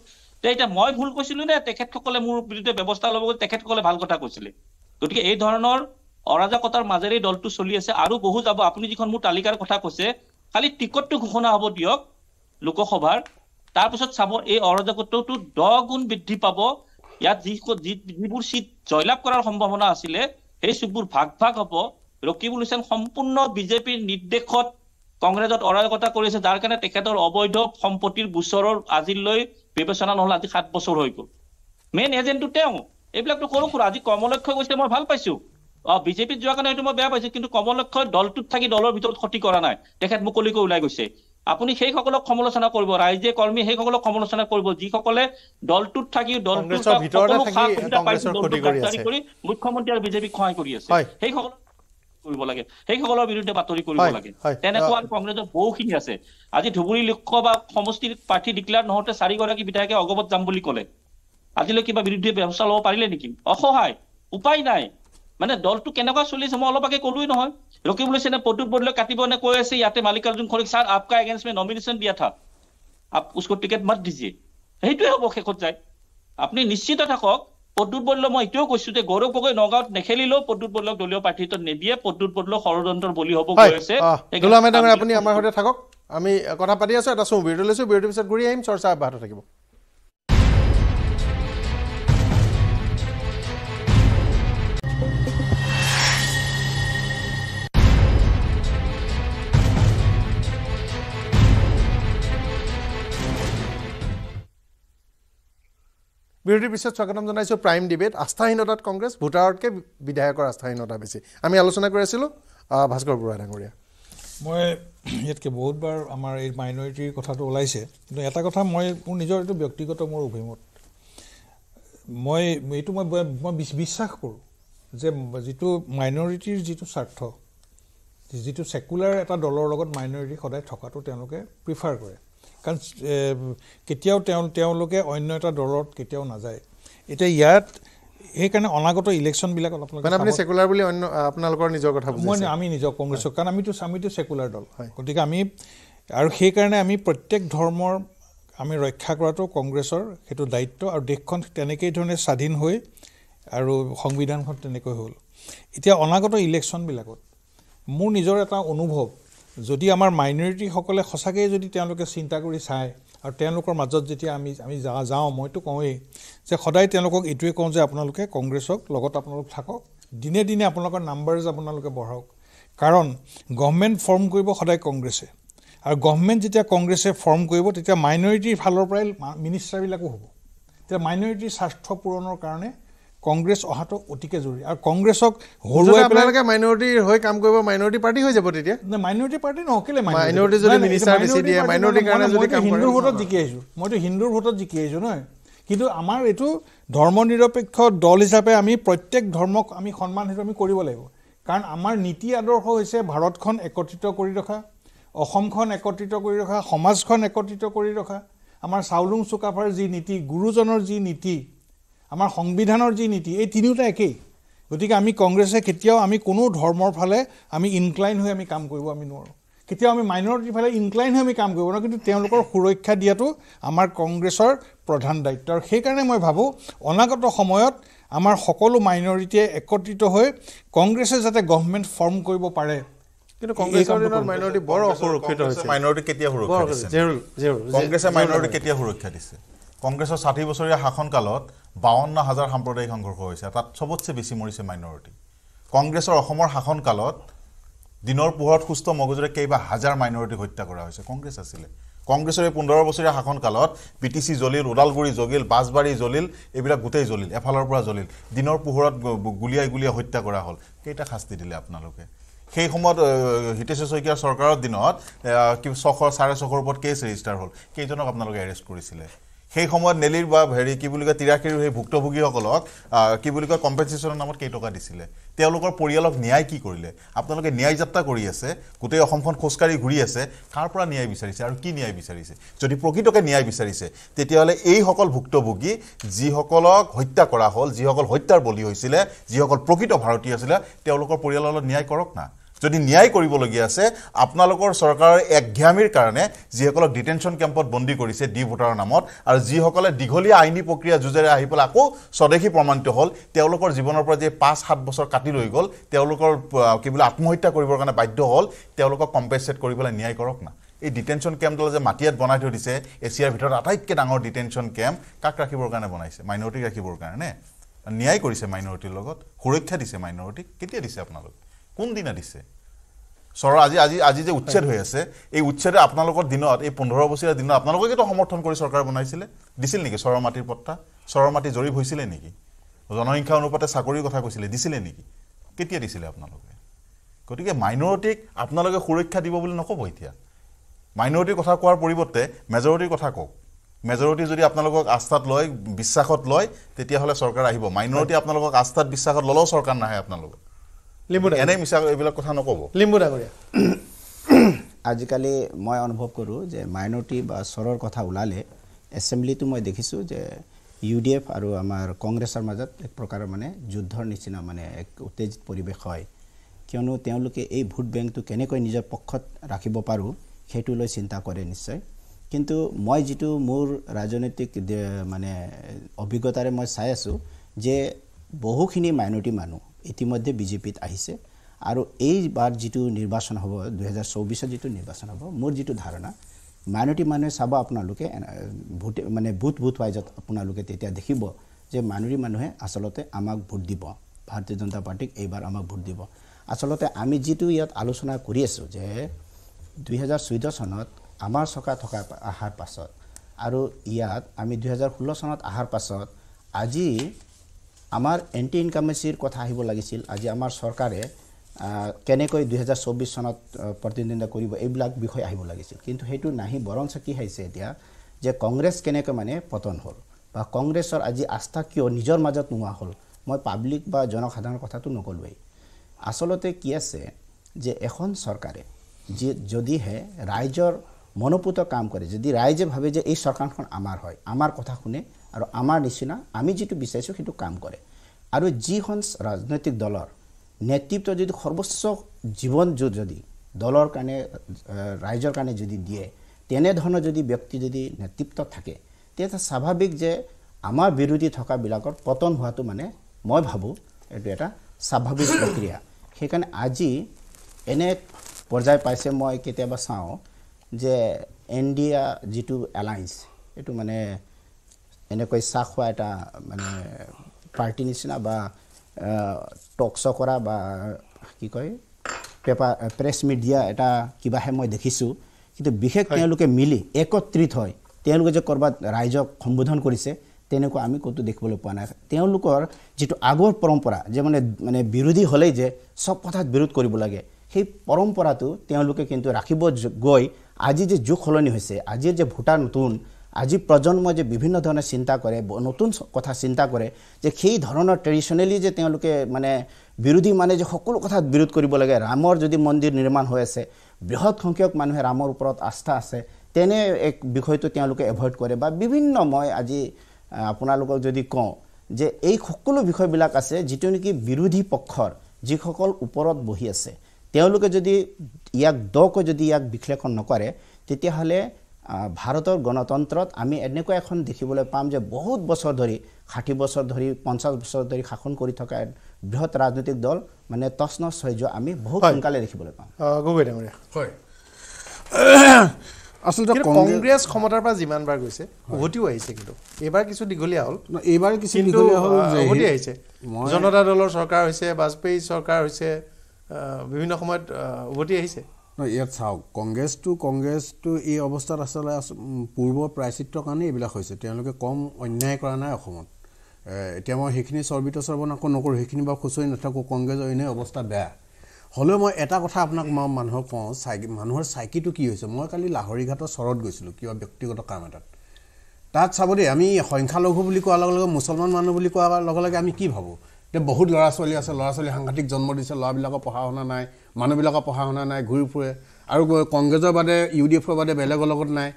এতিয়া মই ভুল কৈছিলো নে তেখেতসকলে মোৰ বিৰুদ্ধে ব্যৱস্থা ল'ব তেখেতসকলে ভাল কথা কৈছিলে গতিকে এই ধৰণৰ অৰাজকতাৰ মাজেৰেই দলটো চলি আছে আৰু বহু যাব আপুনি যিখন মোৰ তালিকাৰ কথা কৈছে খালি টিকটটো ঘোষণা হ'ব দিয়ক লোকসভাৰ তাৰপিছত চাব এই অৰাজকত্বটো দহ গুণ বৃদ্ধি পাব ইয়াত যি যিবোৰ চিট জয়লাভ কৰাৰ সম্ভাৱনা আছিলে সেই চিটবোৰ ভাগ ভাগ হব ৰকিবুল হুছেন সম্পূৰ্ণ বিজেপিৰ নিৰ্দেশত কংগ্ৰেছত অৰাজকতা কৰিছে যাৰ কাৰণে তেখেতৰ অবৈধ সম্পত্তিৰ গোচৰৰ আজিলৈ বিবেচনা নহ'ল আজি সাত বছৰ হৈ গ'ল মেইন এজেণ্টটো তেওঁ এইবিলাকতো সৰু সৰু আজি কমলক্ষ গৈছে মই ভাল পাইছো অ বিজেপিত যোৱা কাৰণে সেইটো মই বেয়া পাইছো কিন্তু কমলক্ষ দলটোত থাকি দলৰ ভিতৰত ক্ষতি কৰা নাই তেখেত মুকলিকৈ ওলাই গৈছে আপুনি সেইসকলক সমালোচনা কৰিব ৰাইজে কৰ্মী সেইসকলক সমালোচনা কৰিব যিসকলে দলটোত থাকি মুখ্যমন্ত্ৰী আৰু বিজেপিক সহায় কৰি আছে সেইসকলক কৰিব লাগে সেইসকলৰ বিৰুদ্ধে বাতৰি কৰিব লাগে তেনেকুৱা কংগ্ৰেছৰ বহুখিনি আছে আজি ধুবুৰী লোকসভা সমষ্টিৰ প্ৰাৰ্থী ডিক্লেয়াৰ নহওঁতে চাৰিগৰাকী বিধায়কে অগবত যাম বুলি কলে আজিলৈ কিবা বিৰুদ্ধে ব্যৱস্থা ল'ব পাৰিলে নেকি অসহায় উপায় নাই মানে দলটো কেনেকুৱা চলিছে মই অলপকে কলোৱেই নহয় ৰকিম লৈছে নে পটু বদলে কাটিব নে কৈ আছে ইয়াতে মালিকাৰ্জুন খৰিক ছাৰ আপকা এগেইনষ্ট মে নমিনেশ্যন দিয়া থা আপ উচকো টিকেট মাত দিছে সেইটোৱে হ'ব শেষত যায় আপুনি নিশ্চিত থাকক পদ্যুত বদলক মই এইটোও কৈছো যে গৌৰৱ গগৈ নগাঁৱত নেখেলিলেও পদ্যুত বদলক দলীয় প্ৰাৰ্থিত্ব নিদিয়ে পদ্যুত বদলক ষড়যন্ত্ৰৰ বলি হ'ব কৈ আছে আমাৰ সৈতে থাকক আমি কথা পাতি আছো এটা চোঁ লৈছো বিৰতিৰ পিছত ঘূৰি আহিম চৰ্চা অব্যাহত থাকিব বিৰোধীৰ পিছত স্বাগতম জনাইছোঁ প্ৰাইম ডিবেট আস্থাহীনতাত কংগ্ৰেছ ভোটাৰতকৈ বিধায়কৰ আস্থাহীনতা বেছি আমি আলোচনা কৰি আছিলোঁ ভাস্কৰ বৰুৱা ডাঙৰীয়া মই ইয়াতকৈ বহুতবাৰ আমাৰ এই মাইনৰিটিৰ কথাটো ওলাইছে কিন্তু এটা কথা মই মোৰ নিজৰ এইটো ব্যক্তিগত মোৰ অভিমত মই এইটো মই মই বিশ্বাস কৰোঁ যে যিটো মাইনৰিটিৰ যিটো স্বাৰ্থ যিটো ছেকুলাৰ এটা দলৰ লগত মাইনৰিটি সদায় থকাটো তেওঁলোকে প্ৰিফাৰ কৰে কাৰণ কেতিয়াও তেওঁ তেওঁলোকে অন্য এটা দলত কেতিয়াও নাযায় এতিয়া ইয়াত সেইকাৰণে অনাগত ইলেকশ্যনবিলাক চেকুলাৰ বুলি অন্য আপোনালোকৰ নিজৰ কথা মই আমি নিজক কংগ্ৰেছক কাৰণ আমিতো আমিতো চেকুলাৰ দল হয় গতিকে আমি আৰু সেইকাৰণে আমি প্ৰত্যেক ধৰ্মৰ আমি ৰক্ষা কৰাটো কংগ্ৰেছৰ সেইটো দায়িত্ব আৰু দেশখন তেনেকেই ধৰণে স্বাধীন হৈ আৰু সংবিধানখন তেনেকৈ হ'ল এতিয়া অনাগত ইলেকশ্যনবিলাকত মোৰ নিজৰ এটা অনুভৱ যদি আমাৰ মাইনৰিটিসকলে সঁচাকৈয়ে যদি তেওঁলোকে চিন্তা কৰি চায় আৰু তেওঁলোকৰ মাজত যেতিয়া আমি আমি যা যাওঁ মইতো কওঁৱেই যে সদায় তেওঁলোকক এইটোৱে কওঁ যে আপোনালোকে কংগ্ৰেছক লগত আপোনালোক থাকক দিনে দিনে আপোনালোকৰ নাম্বাৰ আপোনালোকে বঢ়াওক কাৰণ গভমেণ্ট ফৰ্ম কৰিব সদায় কংগ্ৰেছে আৰু গভমেণ্ট যেতিয়া কংগ্ৰেছে ফৰ্ম কৰিব তেতিয়া মাইনৰিটিৰ ফালৰ পৰাই মিনিষ্টাৰবিলাকো হ'ব তেতিয়া মাইনৰিটিৰ স্বাৰ্থ পূৰণৰ কাৰণে কংগ্ৰেছ অহাটো অতিকে জৰুৰী আৰু কংগ্ৰেছক হৰুৱাই আপোনালোকে মাইনৰিটিৰ হৈ কাম কৰিব মাইনৰিটি পাৰ্টি হৈ যাব তেতিয়া নহয় মাইনৰিটি পাৰ্টি নহয় কেলে মাইনৰিটি যদি মিনিষ্টাৰ বেছি দিয়ে মাইনৰিটিৰ কাৰণে যদি কাম হিন্দুৰ ভোটত জিকি আহিছোঁ মইতো হিন্দুৰ ভোটত জিকি আহিছোঁ নহয় কিন্তু আমাৰ এইটো ধৰ্ম নিৰপেক্ষ দল হিচাপে আমি প্ৰত্যেক ধৰ্মক আমি সন্মান সেইটো আমি কৰিব লাগিব কাৰণ আমাৰ নীতি আদৰ্শ হৈছে ভাৰতখন একত্ৰিত কৰি ৰখা অসমখন একত্ৰিত কৰি ৰখা সমাজখন একত্ৰিত কৰি ৰখা আমাৰ চাউলুং চুকাফাৰ যি নীতি গুৰুজনৰ যি নীতি আমাৰ সংবিধানৰ যি নীতি এই তিনিওটা একেই গতিকে আমি কংগ্ৰেছে কেতিয়াও আমি কোনো ধৰ্মৰ ফালে আমি ইনক্লাইন হৈ আমি কাম কৰিব আমি নোৱাৰোঁ কেতিয়াও আমি মাইনৰিটিৰ ফালে ইনক্লাইন হৈ আমি কাম কৰিব নোৱাৰোঁ কিন্তু তেওঁলোকৰ সুৰক্ষা দিয়াটো আমাৰ কংগ্ৰেছৰ প্ৰধান দায়িত্ব আৰু সেইকাৰণে মই ভাবোঁ অনাগত সময়ত আমাৰ সকলো মাইনৰিটিয়ে একত্ৰিত হৈ কংগ্ৰেছে যাতে গভমেণ্ট ফৰ্ম কৰিব পাৰে কিন্তু কংগ্ৰেছৰ ষাঠি বছৰীয়া শাসনকালত বাৱন্ন হাজাৰ সাম্প্ৰদায়িক সংঘৰ্ষ হৈছে তাত চবতছে বেছি মৰিছে মাইনৰিটি কংগ্ৰেছৰ অসমৰ শাসনকালত দিনৰ পোহৰত সুস্থ মগজুৰে কেইবা হাজাৰ মাইনৰিটি হত্যা কৰা হৈছে কংগ্ৰেছ আছিলে কংগ্ৰেছৰ এই পোন্ধৰ বছৰীয়া শাসনকালত পি টি চি জ্বলিল ওদালগুৰি জ্বলিল বাছবাৰী জ্বলিল এইবিলাক গোটেই জ্বলিল এফালৰ পৰা জ্বলিল দিনৰ পোহৰত গুলীয়াই গুলীয়াই হত্যা কৰা হ'ল কেইটা শাস্তি দিলে আপোনালোকে সেই সময়ত হিতেশ শইকীয়া চৰকাৰৰ দিনত ছশ চাৰে ছশৰ ওপৰত কেছ ৰেজিষ্টাৰ হ'ল কেইজনক আপোনালোকে এৰেষ্ট কৰিছিলে সেই সময়ত নেলিৰ বা হেৰি কি বুলি কয় তিৰাশীৰ সেই ভুক্তভোগীসকলক কি বুলি কয় কম্পেনচেশ্যনৰ নামত কেইটকা দিছিলে তেওঁলোকৰ পৰিয়ালক ন্যায় কি কৰিলে আপোনালোকে ন্যায় যাত্ৰা কৰি আছে গোটেই অসমখন খোজকাঢ়ি ঘূৰি আছে কাৰ পৰা ন্যায় বিচাৰিছে আৰু কি ন্যায় বিচাৰিছে যদি প্ৰকৃতকে ন্যায় বিচাৰিছে তেতিয়াহ'লে এইসকল ভুক্তভোগী যিসকলক হত্যা কৰা হ'ল যিসকল হত্যাৰ বলি হৈছিলে যিসকল প্ৰকৃত ভাৰতীয় আছিলে তেওঁলোকৰ পৰিয়ালৰ লগত ন্যায় কৰক না যদি ন্যায় কৰিবলগীয়া আছে আপোনালোকৰ চৰকাৰৰ একঘামীৰ কাৰণে যিসকলক ডিটেনশ্যন কেম্পত বন্দী কৰিছে ডি ভোটাৰৰ নামত আৰু যিসকলে দীঘলীয়া আইনী প্ৰক্ৰিয়া যুঁজেৰে আহি পেলাই আকৌ স্বদেশী প্ৰমাণিত হ'ল তেওঁলোকৰ জীৱনৰ পৰা যে পাঁচ সাত বছৰ কাটি লৈ গ'ল তেওঁলোকৰ কি বোলে আত্মহত্যা কৰিবৰ কাৰণে বাধ্য হ'ল তেওঁলোকক কম্পেনচেট কৰি পেলাই ন্যায় কৰক না এই ডিটেনশ্যন কেম্পডাল যে মাটিয়াত বনাই থৈ দিছে এছিয়াৰ ভিতৰত আটাইতকৈ ডাঙৰ ডিটেনশ্যন কেম্প কাক ৰাখিবৰ কাৰণে বনাইছে মাইনৰিটিক ৰাখিবৰ কাৰণে ন্যায় কৰিছে মাইনৰিটিৰ লগত সুৰক্ষা দিছে মাইনৰিটিক কেতিয়া দিছে আপোনালোকে কোনদিনা দিছে চৰৰ আজি আজি আজি যে উচ্ছেদ হৈ আছে এই উচ্ছেদে আপোনালোকৰ দিনত এই পোন্ধৰ বছৰীয়া দিনত আপোনালোককেতো সমৰ্থন কৰি চৰকাৰ বনাইছিলে দিছিল নেকি চৰৰ মাটিৰ পট্টা চৰৰ মাটি জৰীপ হৈছিলে নেকি জনসংখ্যা অনুপাতে চাকৰিৰ কথা কৈছিলে দিছিলে নেকি কেতিয়া দিছিলে আপোনালোকে গতিকে মাইনৰিটিক আপোনালোকে সুৰক্ষা দিব বুলি নক'ব এতিয়া মাইনৰিটিৰ কথা কোৱাৰ পৰিৱৰ্তে মেজৰিটিৰ কথা কওক মেজৰিটি যদি আপোনালোকক আস্থাত লয় বিশ্বাসত লয় তেতিয়াহ'লে চৰকাৰ আহিব মাইনৰিটি আপোনালোকক আস্থাত বিশ্বাসত ল'লেও চৰকাৰ নাহে আপোনালোকে লিম্বু এনেই মিছা এইবিলাক কথা নক'ব লিম্বু ডাঙৰীয়া আজিকালি মই অনুভৱ কৰোঁ যে মাইনৰিটি বা চৰৰ কথা ওলালে এছেম্বলিটো মই দেখিছোঁ যে ইউ ডি এফ আৰু আমাৰ কংগ্ৰেছৰ মাজত এক প্ৰকাৰৰ মানে যুদ্ধৰ নিচিনা মানে এক উত্তেজিত পৰিৱেশ হয় কিয়নো তেওঁলোকে এই ভোট বেংকটো কেনেকৈ নিজৰ পক্ষত ৰাখিব পাৰোঁ সেইটো লৈ চিন্তা কৰে নিশ্চয় কিন্তু মই যিটো মোৰ ৰাজনৈতিক মানে অভিজ্ঞতাৰে মই চাই আছোঁ যে বহুখিনি মাইনৰিটি মানুহ ইতিমধ্যে বিজেপিত আহিছে আৰু এইবাৰ যিটো নিৰ্বাচন হ'ব দুহেজাৰ চৌবিছত যিটো নিৰ্বাচন হ'ব মোৰ যিটো ধাৰণা মাইনৰিটি মানুহে চাব আপোনালোকে ভোট মানে বুথ বুথ ৱাইজত আপোনালোকে তেতিয়া দেখিব যে মাইনৰিটি মানুহে আচলতে আমাক ভোট দিব ভাৰতীয় জনতা পাৰ্টীক এইবাৰ আমাক ভোট দিব আচলতে আমি যিটো ইয়াত আলোচনা কৰি আছোঁ যে দুহেজাৰ চৈধ্য চনত আমাৰ চকা থকা অহাৰ পাছত আৰু ইয়াত আমি দুহেজাৰ ষোল্ল চনত অহাৰ পাছত আজি আমাৰ এণ্টি ইনকামেচিৰ কথা আহিব লাগিছিল আজি আমাৰ চৰকাৰে কেনেকৈ দুহেজাৰ চৌব্বিছ চনত প্ৰতিদ্বন্দ্বিতা কৰিব এইবিলাক বিষয় আহিব লাগিছিল কিন্তু সেইটো নাহি বৰঞ্চ কি হৈছে এতিয়া যে কংগ্ৰেছ কেনেকৈ মানে পতন হ'ল বা কংগ্ৰেছৰ আজি আস্থা কিয় নিজৰ মাজত নোহোৱা হ'ল মই পাব্লিক বা জনসাধাৰণৰ কথাটো নক'লোৱেই আচলতে কি আছে যে এখন চৰকাৰে যি যদিহে ৰাইজৰ মনোপুত কাম কৰে যদি ৰাইজে ভাবে যে এই চৰকাৰখন আমাৰ হয় আমাৰ কথা শুনে আৰু আমাৰ নিচিনা আমি যিটো বিচাৰিছোঁ সেইটো কাম কৰে আৰু যিখন ৰাজনৈতিক দলৰ নেতৃত্ব যদি সৰ্বোচ্চ জীৱন য'ত যদি দলৰ কাৰণে ৰাইজৰ কাৰণে যদি দিয়ে তেনেধৰণৰ যদি ব্যক্তি যদি নেতৃত্ব থাকে তেতিয়া স্বাভাৱিক যে আমাৰ বিৰোধী থকাবিলাকৰ পতন হোৱাটো মানে মই ভাবোঁ এইটো এটা স্বাভাৱিক প্ৰক্ৰিয়া সেইকাৰণে আজি এনে পৰ্যায় পাইছে মই কেতিয়াবা চাওঁ যে এন ডি এ যিটো এলায়েঞ্চ এইটো মানে এনেকৈ চাহ খোৱা এটা মানে পাৰ্টি নিচিনা বা টক শ্ব' কৰা বা কি কয় পেপাৰ প্ৰেছ মিডিয়া এটা কিবাহে মই দেখিছোঁ কিন্তু বিশেষ তেওঁলোকে মিলি একত্ৰিত হয় তেওঁলোকে যে ক'ৰবাত ৰাইজক সম্বোধন কৰিছে তেনেকুৱা আমি ক'তো দেখিবলৈ পোৱা নাই তেওঁলোকৰ যিটো আগৰ পৰম্পৰা যে মানে মানে বিৰোধী হ'লেই যে চব কথাত বিৰোধ কৰিব লাগে সেই পৰম্পৰাটো তেওঁলোকে কিন্তু ৰাখিব গৈ আজি যে যুগ সলনি হৈছে আজিৰ যে ভোটাৰ নতুন আজি প্ৰজন্ম যে বিভিন্ন ধৰণে চিন্তা কৰে নতুন কথা চিন্তা কৰে যে সেই ধৰণৰ ট্ৰেডিশ্যনেলি যে তেওঁলোকে মানে বিৰোধী মানে যে সকলো কথা বিৰোধ কৰিব লাগে ৰামৰ যদি মন্দিৰ নিৰ্মাণ হৈ আছে বৃহৎ সংখ্যক মানুহে ৰামৰ ওপৰত আস্থা আছে তেনে এক বিষয়টো তেওঁলোকে এভইড কৰে বা বিভিন্ন মই আজি আপোনালোকক যদি কওঁ যে এই সকলো বিষয়বিলাক আছে যিটো নেকি বিৰোধী পক্ষৰ যিসকল ওপৰত বহি আছে তেওঁলোকে যদি ইয়াক দকৈ যদি ইয়াক বিশ্লেষণ নকৰে তেতিয়াহ'লে ভাৰতৰ গণতন্ত্ৰত আমি এনেকুৱা এখন দেখিবলৈ পাম যে বহুত বছৰ ধৰি ষাঠি বছৰ ধৰি পঞ্চাছ বছৰ ধৰি শাসন কৰি থকা বৃহৎ ৰাজনৈতিক দল মানে তচ নচ আমি বহুত সোনকালে দেখিবলৈ পাম গগৈ ডাঙৰীয়া হয় আচলতে কংগ্ৰেছ ক্ষমতাৰ পৰা যিমানবাৰ গৈছে উভতিও আহিছে কিন্তু এইবাৰ কিছু দীঘলীয়া হ'ল এইবাৰ কিছু উভতি আহিছে জনতা দলৰ চৰকাৰ হৈছে বাজপেয়ী চৰকাৰ হৈছে বিভিন্ন সময়ত উভতি আহিছে নহয় ইয়াত চাওক কংগ্ৰেছটো কংগ্ৰেছটো এই অৱস্থাত আচলতে পূৰ্বৰ প্ৰায়চিত্ৰৰ কাৰণেই এইবিলাক হৈছে তেওঁলোকে কম অন্যায় কৰা নাই অসমত এতিয়া মই সেইখিনি চৰ্বিত চৰ্বন আকৌ নকৰোঁ সেইখিনি বাৰু খুচৰি নাথাকোঁ কংগ্ৰেছৰ এনেই অৱস্থা বেয়া হ'লেও মই এটা কথা আপোনাক মই মানুহক কওঁ চাই মানুহৰ চাইকিটো কি হৈছে মই কালি লাহৰি ঘাটৰ চৰত গৈছিলোঁ কিবা ব্যক্তিগত কাম এটাত তাত চাব দেই আমি সংখ্যালঘু বুলি কোৱাৰ লগে লগে মুছলমান মানুহ বুলি কোৱাৰ লগে লগে আমি কি ভাবোঁ এতিয়া বহুত ল'ৰা ছোৱালী আছে ল'ৰা ছোৱালী সাংঘাতিক জন্ম দিছে ল'ৰাবিলাকৰ পঢ়া শুনা নাই মানুহবিলাকৰ পঢ়া শুনা নাই ঘূৰি ফুৰে আৰু কংগ্ৰেছৰ বাদে ইউ ডি এফৰ বাদে বেলেগৰ লগত নাই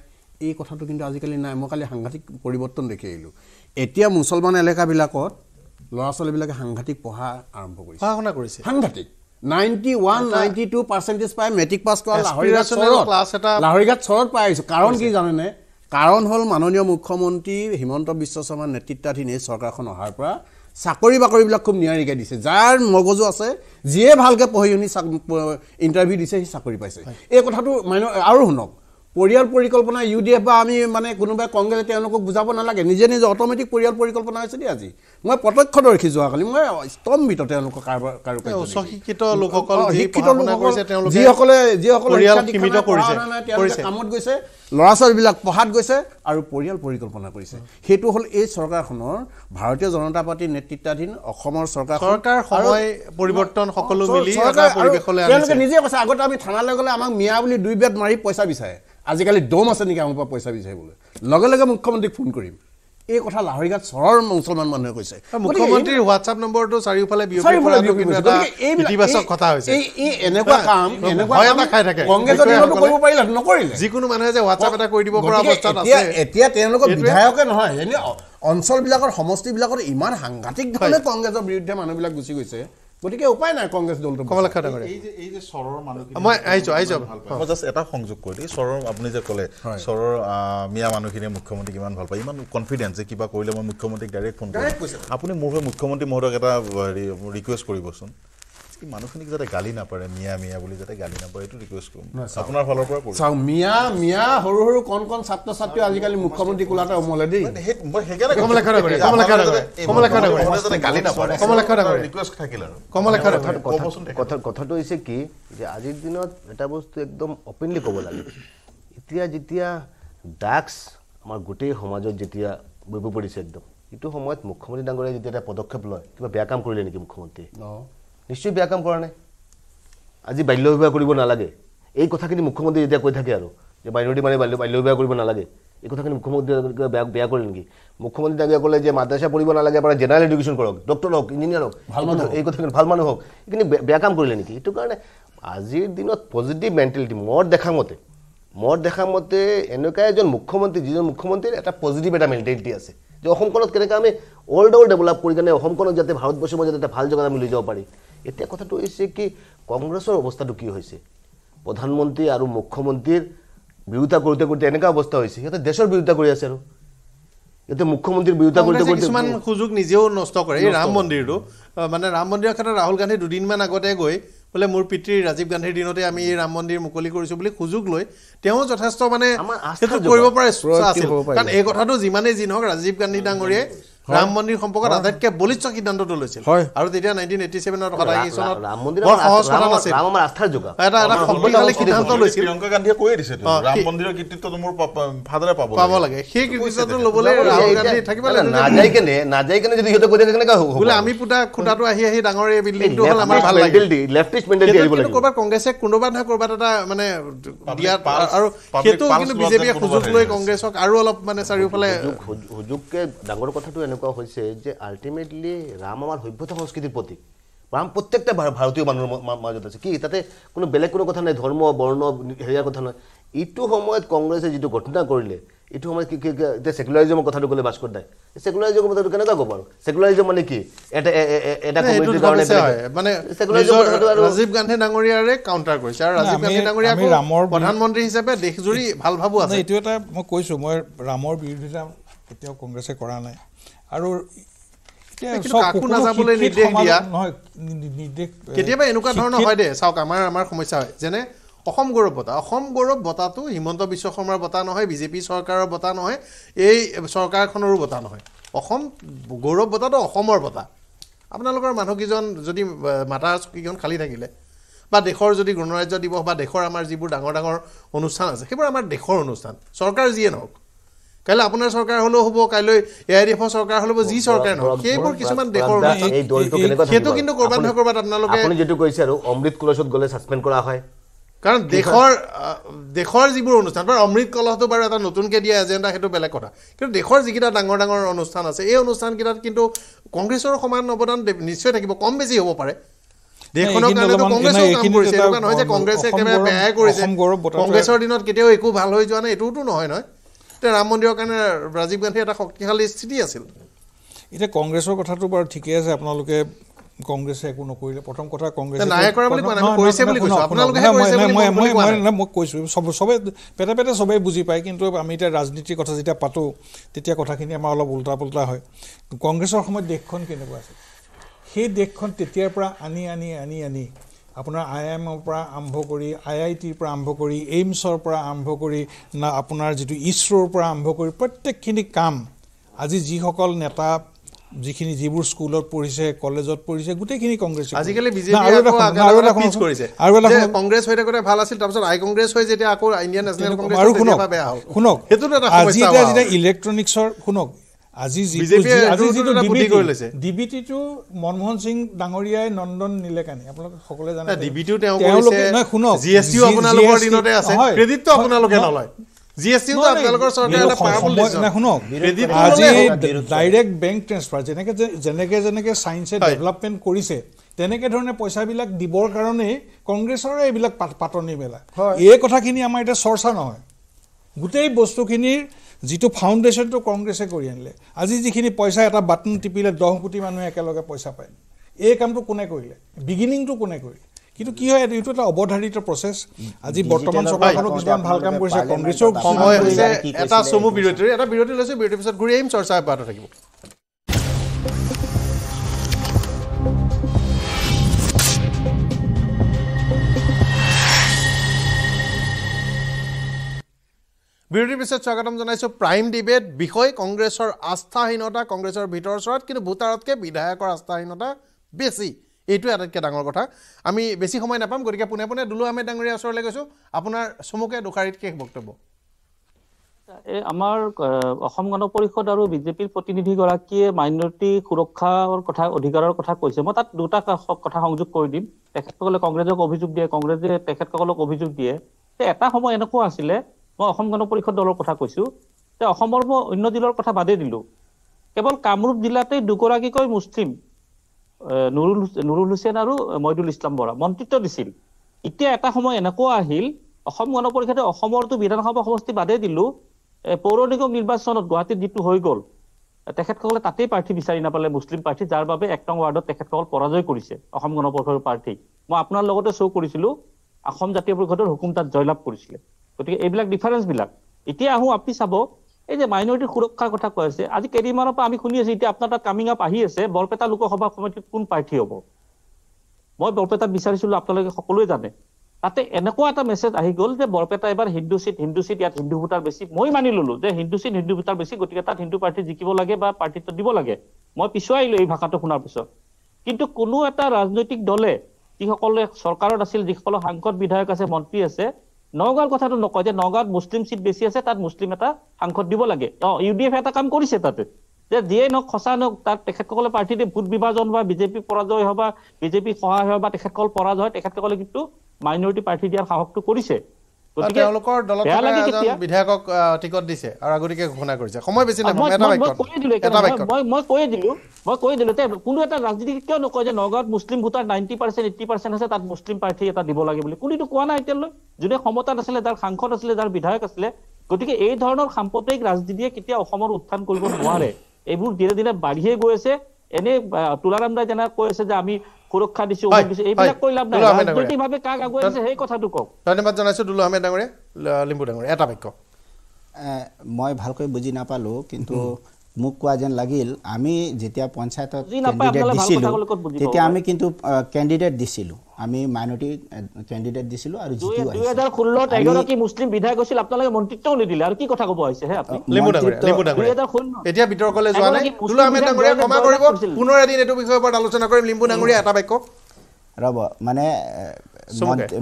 এই কথাটো কিন্তু আজিকালি নাই মই কালি সাংঘাতিক পৰিৱৰ্তন দেখি আহিলোঁ এতিয়া মুছলমান এলেকাবিলাকত ল'ৰা ছোৱালীবিলাকে সাংঘাতিক পঢ়া আৰম্ভ কৰিছে পঢ়া শুনা কৰিছে সাংঘাতিক ninety one ninety two percentage পাই মেট্ৰিক পাছ কৰা লাহৰিঘাট চৰত পাই আহিছোঁ কাৰণ কি জানেনে কাৰণ হ'ল মাননীয় মুখ্যমন্ত্ৰী হিমন্ত বিশ্ব শৰ্মাৰ নেতৃত্বাধীন এই চৰকাৰখন অহাৰ পৰা চাকৰি বাকৰিবিলাক খুব নিয়াৰিকৈ দিছে যাৰ মগজু আছে যিয়ে ভালকৈ পঢ়ি শুনি ইণ্টাৰভিউ দিছে সি চাকৰি পাইছে এই কথাটো মান আৰু শুনক পৰিয়াল পৰিকল্পনা ইউ ডি এফ বা আমি মানে কোনোবাই কংগ্ৰেছে তেওঁলোকক বুজাব নালাগে নিজে নিজে অট'মেটিক পৰিয়াল পৰিকল্পনা হৈছে দেই আজি মই প্ৰত্যক্ষদৰ্শী যোৱাকালি মই স্তম্ভিত তেওঁলোকৰ কাৰোবাৰ কাৰো উচ্চশিক্ষিত লোকসকল শিক্ষিত যিসকলে যিসকলে কামত গৈছে ল'ৰা ছোৱালীবিলাক পঢ়াত গৈছে আৰু পৰিয়াল পৰিকল্পনা কৰিছে সেইটো হ'ল এই চৰকাৰখনৰ ভাৰতীয় জনতা পাৰ্টীৰ নেতৃত্বাধীন অসমৰ চৰকাৰ চৰকাৰ পৰিৱৰ্তন সকলো নিজে কৈছে আগতে আমি থানালৈ গ'লে আমাক মিয়া বুলি দুই বেদ মাৰি পইচা বিচাৰে আজিকালি দম আছে নেকি আমাৰ পৰা পইচা বিচাৰিবলৈ লগে লগে মুখ্যমন্ত্ৰীক ফোন কৰিম এই কথা লাহৰিঘাট চহৰৰ মুছলমান মানুহে কৈছে মুখ্যমন্ত্ৰীৰ হোৱাটছআপ নম্বৰটো চাৰিওফালে যিকোনো মানুহে যে হোৱাটছআপ এটা কৰি দিব পৰা অৱস্থাত এতিয়া তেওঁলোকৰ বিধায়কে নহয় অঞ্চলবিলাকৰ সমষ্টিবিলাকত ইমান সাংঘাতিক ধৰণে কংগ্ৰেছৰ বিৰুদ্ধে মানুহবিলাক গুচি গৈছে গতিকে উপায় নাই কংগ্ৰেছ দলটো মই আহিছোঁ আহিছোঁ মই এটা সংযোগ কৰি দিয়ে চৰৰ আপুনি যে ক'লে চৰৰ মিয়া মানুহখিনিয়ে মুখ্যমন্ত্ৰীক ইমান ভাল পায় ইমান কনফিডেঞ্চ যে কিবা কৰিলে মই মুখ্যমন্ত্ৰীক ডাইৰেক্ট ফোন কৰিম আপুনি মোৰ হৈ মুখ্যমন্ত্ৰী মহোদয়ক এটা হেৰি ৰিকুৱেষ্ট কৰিবচোন কি মানুহখিনিক যাতে গালি নাপাৰে মিয়া মিয়া বুলি যাতে গালি নাপাৰে এইটো ৰিকুৱেষ্ট কৰিম আপোনাৰ ফালৰ পৰা কৰিম চাওক মিয়া মিয়া সৰু সৰু কণ কণ ছাত্ৰ ছাত্ৰী আজিকালি মুখ্যমন্ত্ৰী কোলাতে অমলে দেই কথাটো হৈছে কি যে আজিৰ দিনত এটা বস্তু একদম অপেনলি ক'ব লাগে এতিয়া যেতিয়া ড্ৰাগছ আমাৰ গোটেই সমাজত যেতিয়া বৈব পৰিছে একদম সেইটো সময়ত মুখ্যমন্ত্ৰী ডাঙৰীয়াই যেতিয়া এটা পদক্ষেপ লয় কিবা বেয়া কাম কৰিলে নেকি মুখ্যমন্ত্ৰীয়ে নিশ্চয় বেয়া কাম কৰা নাই আজি বাল্য বিবাহ কৰিব নালাগে এই কথাখিনি মুখ্যমন্ত্ৰীয়ে যেতিয়া কৈ থাকে আৰু যে মাইনৰিটি মানে বাল্য বাল্য বিবাহ কৰিব নালাগে এই কথাখিনি মুখ্যমন্ত্ৰীয়ে বেয়া বেয়া কৰিলে নেকি মুখ্যমন্ত্ৰী তেওঁ ক'লে যে মাদ্ৰাছা পঢ়িব নালাগে আপোনাৰ জেনেৰেল এডুকেশ্যন কৰক ডক্টৰ হওক ইঞ্জিনিয়াৰ হওক ভাল মানুহ এই কথাখিনি ভাল মানুহ হওক এইখিনি বেয়া কাম কৰিলে নেকি এইটো কাৰণে আজিৰ দিনত পজিটিভ মেণ্টেলিটি মোৰ দেখা মতে মোৰ দেখা মতে এনেকুৱা এজন মুখ্যমন্ত্ৰী যিজন মুখ্যমন্ত্ৰীৰ এটা পজিটিভ এটা মেণ্টেলিটি আছে যে অসমখনত কেনেকৈ আমি ৱৰ্ল্ড অল ডেভেলপ কৰি কেনে অসমখনক যাতে ভাৰতবৰ্ষৰ মই যাতে ভাল জেগাত আমি লৈ যাব পাৰি এতিয়া কথাটো হৈছে কি কংগ্ৰেছৰ অৱস্থাটো কি হৈছে প্ৰধানমন্ত্ৰী আৰু মুখ্যমন্ত্ৰীৰ বিৰোধিতা কৰোঁতে কৰোঁতে এনেকুৱা অৱস্থা হৈছে সিহঁতে দেশৰ বিৰোধিতা কৰি আছে আৰু সিহঁতে মুখ্যমন্ত্ৰীৰ বিৰোধিতা কৰোঁতে কৰোঁতে কিছুমান সুযোগ নিজেও নষ্ট কৰে এই ৰাম মন্দিৰটো মানে ৰাম মন্দিৰৰ ক্ষেত্ৰত ৰাহুল গান্ধী দুদিনমান আগতে গৈ বোলে মোৰ পিতৃ ৰাজীৱ গান্ধীৰ দিনতে আমি এই ৰাম মন্দিৰ মুকলি কৰিছো বুলি সুযোগ লৈ তেওঁ যথেষ্ট মানে কৰিব পাৰে কাৰণ এই কথাটো যিমানেই যি নহওক ৰাজীৱ গান্ধী ডাঙৰীয়াই ৰাম মন্দিৰ সম্পৰ্কত আটাইতকৈ বলিষ্ঠ সিদ্ধান্তটো লৈছিল আৰু তেতিয়া নাইনটিন এইটি চেভেনৰ কথা চনত বৰ সহজ কথা নাছিল এটা এটা শক্তিশালী সিদ্ধান্ত লৈছিল প্ৰিয়ংকা গান্ধীয়ে কৈয়ে দিছে ৰাম মন্দিৰৰ কৃতিত্বটো মোৰ ফাদৰে পাব পাব লাগে সেই কৃতিত্বটো ল'বলৈ ৰাহুল গান্ধী থাকিব লাগে নাযায় কেনে নাযায় কেনে যদি সিহঁতে কৈ থাকে কেনেকৈ হ'ব বোলে আমি পুতা খুঁটাটো আহি আহি ডাঙৰ এই বিল্ডিংটো হ'ল আমাৰ ভাল লাগে লেফটিষ্ট মেণ্টেলিটি আহিব লাগে ক'ৰবাত কংগ্ৰেছে কোনোবা নহয় ক'ৰবাত এটা মানে দিয়াত আৰু সেইটো কিন্তু বিজেপিয়ে সুযোগ লৈ কংগ্ৰেছক আৰু অলপ মানে চাৰিওফালে সুযোগকৈ ডাঙৰ কথাটো এনেকুৱা এনেকুৱা হৈছে যে আল্টিমেটলি ৰাম আমাৰ সভ্যতা সংস্কৃতিৰ প্ৰতীক ৰাম প্ৰত্যেকটা ভাৰতীয় মানুহৰ মাজত আছে কি তাতে কোনো বেলেগ কোনো কথা নাই ধৰ্ম বৰ্ণ হেৰিয়াৰ কথা নাই ইটো সময়ত কংগ্ৰেছে যিটো ঘটনা কৰিলে এইটো সময়ত কি কি এতিয়া চেকুলাৰিজমৰ কথাটো ক'লে ভাস্কৰ দাই চেকুলাৰিজমৰ কথাটো কেনেকুৱা ক'ব আৰু চেকুলাৰিজম মানে কি এটা এটা মানে ৰাজীৱ গান্ধী ডাঙৰীয়াৰে কাউণ্টাৰ কৰিছে আৰু ৰাজীৱ গান্ধী ডাঙৰীয়া ৰামৰ প্ৰধানমন্ত্ৰী হিচাপে দেশজুৰি ভাল ভাবো আছে এইটো এটা মই কৈছোঁ মই ৰামৰ বিৰোধিতা কেতিয়াও কংগ্ৰেছে কৰা নাই আৰু কেতিয়াবা এনেকুৱা ধৰণৰ হয় দে চাওক আমাৰ আমাৰ সমস্যা হয় যেনে অসম গৌৰৱ বঁটা অসম গৌৰৱ বঁটাটো হিমন্ত বিশ্ব শৰ্মাৰ বঁটা নহয় বিজেপি চৰকাৰৰ বঁটা নহয় এই চৰকাৰখনৰো বঁটা নহয় অসম গৌৰৱ বঁটাটো অসমৰ বঁটা আপোনালোকৰ মানুহকেইজন যদি মাতাকেইখন খালী থাকিলে বা দেশৰ যদি গণৰাজ্য দিৱস বা দেশৰ আমাৰ যিবোৰ ডাঙৰ ডাঙৰ অনুষ্ঠান আছে সেইবোৰ আমাৰ দেশৰ অনুষ্ঠান চৰকাৰ যিয়ে নহওক কাইলৈ আপোনাৰ চৰকাৰ হ'লেও হ'ব কাইলৈ এ আই ডি এফৰ চৰকাৰ হ'লেও যি চৰকাৰ নহওক সেইবোৰ কিছুমান দেশৰ সেইটো কিন্তু ক'ৰবাত নহয় ক'ৰবাত আপোনালোকে যিটো কৈছে আৰু অমৃত কলেজত গ'লে চাছপেণ্ড কৰা হয় কাৰণ দেশৰ দেশৰ যিবোৰ অনুষ্ঠান ধৰক অমৃত কলহটো বাৰু এটা নতুনকৈ দিয়া এজেণ্ডা সেইটো বেলেগ কথা কিন্তু দেশৰ যিকেইটা ডাঙৰ ডাঙৰ অনুষ্ঠান আছে এই অনুষ্ঠানকেইটাত কিন্তু কংগ্ৰেছৰ সমান অৱদান নিশ্চয় থাকিব কম বেছি হ'ব পাৰে দেশখনৰ কাৰণে কংগ্ৰেছে বেয়াই কৰিছে কংগ্ৰেছৰ দিনত কেতিয়াও একো ভাল হৈ যোৱা নাই এইটোতো নহয় নহয় তেতিয়া ৰাম মন্দিৰৰ কাৰণে ৰাজীৱ গান্ধীৰ এটা শক্তিশালী স্থিতি আছিল এতিয়া কংগ্ৰেছৰ কথাটো বাৰু ঠিকেই আছে আপোনালোকে কংগ্ৰেছে একো নকৰিলে প্ৰথম কথা কংগ্ৰেছে মই কৈছোঁ চব চবে পেটে পেটে চবেই বুজি পায় কিন্তু আমি এতিয়া ৰাজনীতিৰ কথা যেতিয়া পাতোঁ তেতিয়া কথাখিনি আমাৰ অলপ উল্টা পল্টা হয় কংগ্ৰেছৰ সময়ত দেশখন কেনেকুৱা আছিল সেই দেশখন তেতিয়াৰ পৰা আনি আনি আনি আনি আপোনাৰ আই এমৰ পৰা আৰম্ভ কৰি আই আই টিৰ পৰা আৰম্ভ কৰি এইমছৰ পৰা আৰম্ভ কৰি আপোনাৰ যিটো ইছৰ'ৰ পৰা আৰম্ভ কৰি প্ৰত্যেকখিনি কাম আজি যিসকল নেতা যিখিনি যিবোৰ স্কুলত পঢ়িছে কলেজত পঢ়িছে গোটেইখিনি কংগ্ৰেছ আজিকালি শুনক শুনক আজি ডিবিটিটো মনমোহন সিং ডাঙৰীয়াই নন্দন নিলে কানি আপোনালোকে সকলোৱে জানে ডিবিটিও তেওঁ তেওঁলোকে নহয় শুনক জি এছ টিও আপোনালোকৰ দিনতে আছে ক্ৰেডিটটো আপোনালোকে নলয় যেনেকে যেনেকে যেনেকে চায়েন্সে কৰিছে তেনেকে ধৰণে পইচাবিলাক দিবৰ কাৰণেই কংগ্ৰেছৰে এইবিলাক পাতনি মেলা এই কথাখিনি আমাৰ এতিয়া চৰ্চা নহয় গোটেই বস্তুখিনিৰ যিটো ফাউণ্ডেশ্যনটো কংগ্ৰেছে কৰি আনিলে আজি যিখিনি পইচা এটা বাটন টিপিলে দহ কোটি মানুহে একেলগে পইচা পায় এই কামটো কোনে কৰিলে বিগিনিংটো কোনে কৰিলে কিন্তু কি হয় এইটো এটা অৱধাৰিত প্ৰচেছ আজি বৰ্তমান চৰকাৰখনক কিছুমান ভাল কাম কৰিছে কংগ্ৰেছৰ সময় হৈছে এটা চমু বিৰতি এটা বিৰতি লৈছে বিৰতিৰ পিছত ঘূৰি আহিম চৰ্চা অব্যাহত থাকিব বিৰোধীৰ পিছত স্বাগতম জনাইছোঁ প্ৰাইম ডিবেট বিষয় কংগ্ৰেছৰ আস্থাহীনতা কংগ্ৰেছৰ ভিতৰ চৰাত কিন্তু ভোটাৰতকৈ বিধায়কৰ আস্থাহীনতা বেছি এইটোৱে আটাইতকৈ ডাঙৰ কথা আমি বেছি সময় নাপাম গতিকে পোনে পোনে দুলু আহমেদ ডাঙৰীয়া ওচৰলৈ গৈছোঁ আপোনাৰ চমুকে দুষাৰিত শেষ বক্তব্য এই আমাৰ অসম গণ পৰিষদ আৰু বিজেপিৰ প্ৰতিনিধিগৰাকীয়ে মাইনৰিটি সুৰক্ষাৰ কথা অধিকাৰৰ কথা কৈছে মই তাত দুটা কথা সংযোগ কৰি দিম তেখেতসকলে কংগ্ৰেছক অভিযোগ দিয়ে কংগ্ৰেছে তেখেতসকলক অভিযোগ দিয়ে এটা সময় এনেকুৱা আছিলে মই অসম গণ পৰিষদ দলৰ কথা কৈছো যে অসমৰ মই অন্য দিলৰ কথা বাদেই দিলো কেৱল কামৰূপ জিলাতে দুগৰাকীকৈ মুছলিম নুৰুল নুৰুল হুছেইন আৰু মইদুল ইছলাম বৰা মন্ত্ৰিত্ব দিছিল এতিয়া এটা সময় এনেকুৱা আহিল অসম গণ পৰিষদে অসমৰতো বিধানসভা সমষ্টি বাদেই দিলো পৌৰ নিগম নিৰ্বাচনত গুৱাহাটীত যিটো হৈ গ'ল তেখেতসকলে তাতেই প্ৰাৰ্থী বিচাৰি নাপালে মুছলিম প্ৰাৰ্থী যাৰ বাবে এক ৱাৰ্ডত তেখেতসকল পৰাজয় কৰিছে অসম গণ পৰিষদৰ প্ৰাৰ্থী মই আপোনাৰ লগতে শ্ব' কৰিছিলো অসম জাতীয় পৰিষদৰ হুকুম তাত জয়লাভ কৰিছিলে গতিকে এইবিলাক ডিফাৰেঞ্চবিলাক এতিয়া আহোঁ আপুনি চাব এই যে মাইনৰিটিৰ সুৰক্ষাৰ কথা কৈ আছে আজি কেইদিনমানৰ পৰা আমি শুনি আছো এতিয়া আপোনাৰ তাত কামিং আপ আহি আছে বৰপেটা লোকসভা সমিতিত কোন প্ৰাৰ্থী হ'ব মই বৰপেটাত বিচাৰিছিলো আপোনালোকে সকলোৱে জানে তাতে এনেকুৱা এটা মেছেজ আহি গ'ল যে বৰপেটা এবাৰ হিন্দু চিট হিন্দু চিট ইয়াত হিন্দু ভোটাৰ বেছি মই মানি ললো যে হিন্দু চিট হিন্দু ভোটাৰ বেছি গতিকে তাত হিন্দু প্ৰাৰ্থী জিকিব লাগে বা প্ৰাৰ্থিত্ব দিব লাগে মই পিছুৱাই আহিলোঁ এই ভাষাটো শুনাৰ পিছত কিন্তু কোনো এটা ৰাজনৈতিক দলে যিসকলে চৰকাৰত আছিল যিসকলৰ সাংসদ বিধায়ক আছে মন্ত্ৰী আছে নগাঁৱৰ কথাটো নকয় যে নগাঁৱত মুছলিম চিট বেছি আছে তাত মুছলিম এটা সাংসদ দিব লাগে অ ইউ ডি এফ এটা কাম কৰিছে তাতে যে যিয়ে নহওক সঁচা নহওক তাত তেখেতসকলে প্ৰাৰ্থীতে ভোট বিভাজন হোৱা বিজেপি পৰাজয় হয় বা বিজেপি সহায় হয় বা তেখেতসকল পৰাজয় হয় তেখেতসকলে কিন্তু মাইনৰিটি প্ৰাৰ্থী দিয়াৰ সাহসটো কৰিছে কোনো এটা ৰাজনীতি কিয় নকয় যে নগাঁৱত মুছলিম voter ninety percent eighty percent আছে তাত মুছলিম প্ৰাৰ্থী এটা দিব লাগে বুলি কোনোটো কোৱা নাই এতিয়ালৈ যোনে ক্ষমতাত আছিলে যাৰ সাংসদ আছিলে যাৰ বিধায়ক আছিলে গতিকে এই ধৰণৰ সাম্প্ৰদায়িক ৰাজনীতিয়ে কেতিয়া অসমৰ উত্থান কৰিব নোৱাৰে এইবোৰ দিনে দিনে বাঢ়িয়ে গৈ আছে এনে তুলাৰাম দাই যেনে কৈ আছে যে আমি সুৰক্ষা দিছো এইবিলাক কৈ লাভ নাই ৰাজনৈতিকভাৱে কাক আগুৱাই আছে সেই কথাটো কওক ধন্যবাদ জনাইছো দুলু আহমেদ ডাঙৰীয়া লিম্বু ডাঙৰীয়া এটা বাক্য মই ভালকৈ বুজি নাপালোঁ কিন্তু মোক কোৱা যেন লাগিল আমি যেতিয়া পঞ্চায়তত কেণ্ডিডেট দিছিলোঁ তেতিয়া আমি কিন্তু কেণ্ডিডেট দিছিলোঁ আমি মাইনৰিটি কেণ্ডিডেট দিছিলোঁ আৰু জিকিও আহিছিল 2016ত এগৰাকী মুছলিম বিধায়ক আছিল আপোনালোকে মন্ত্ৰিত্বও নিদিলে আৰু কি কথা কব আহিছে এতিয়া বিতৰ্কলৈ যোৱা নাই ক্ষমা কৰিব পুনৰ এদিন এটো বিষয়ৰ ওপৰত আলোচনা কৰিম লিমু ডাঙৰিয়া এটা বাক্য ৰব মানে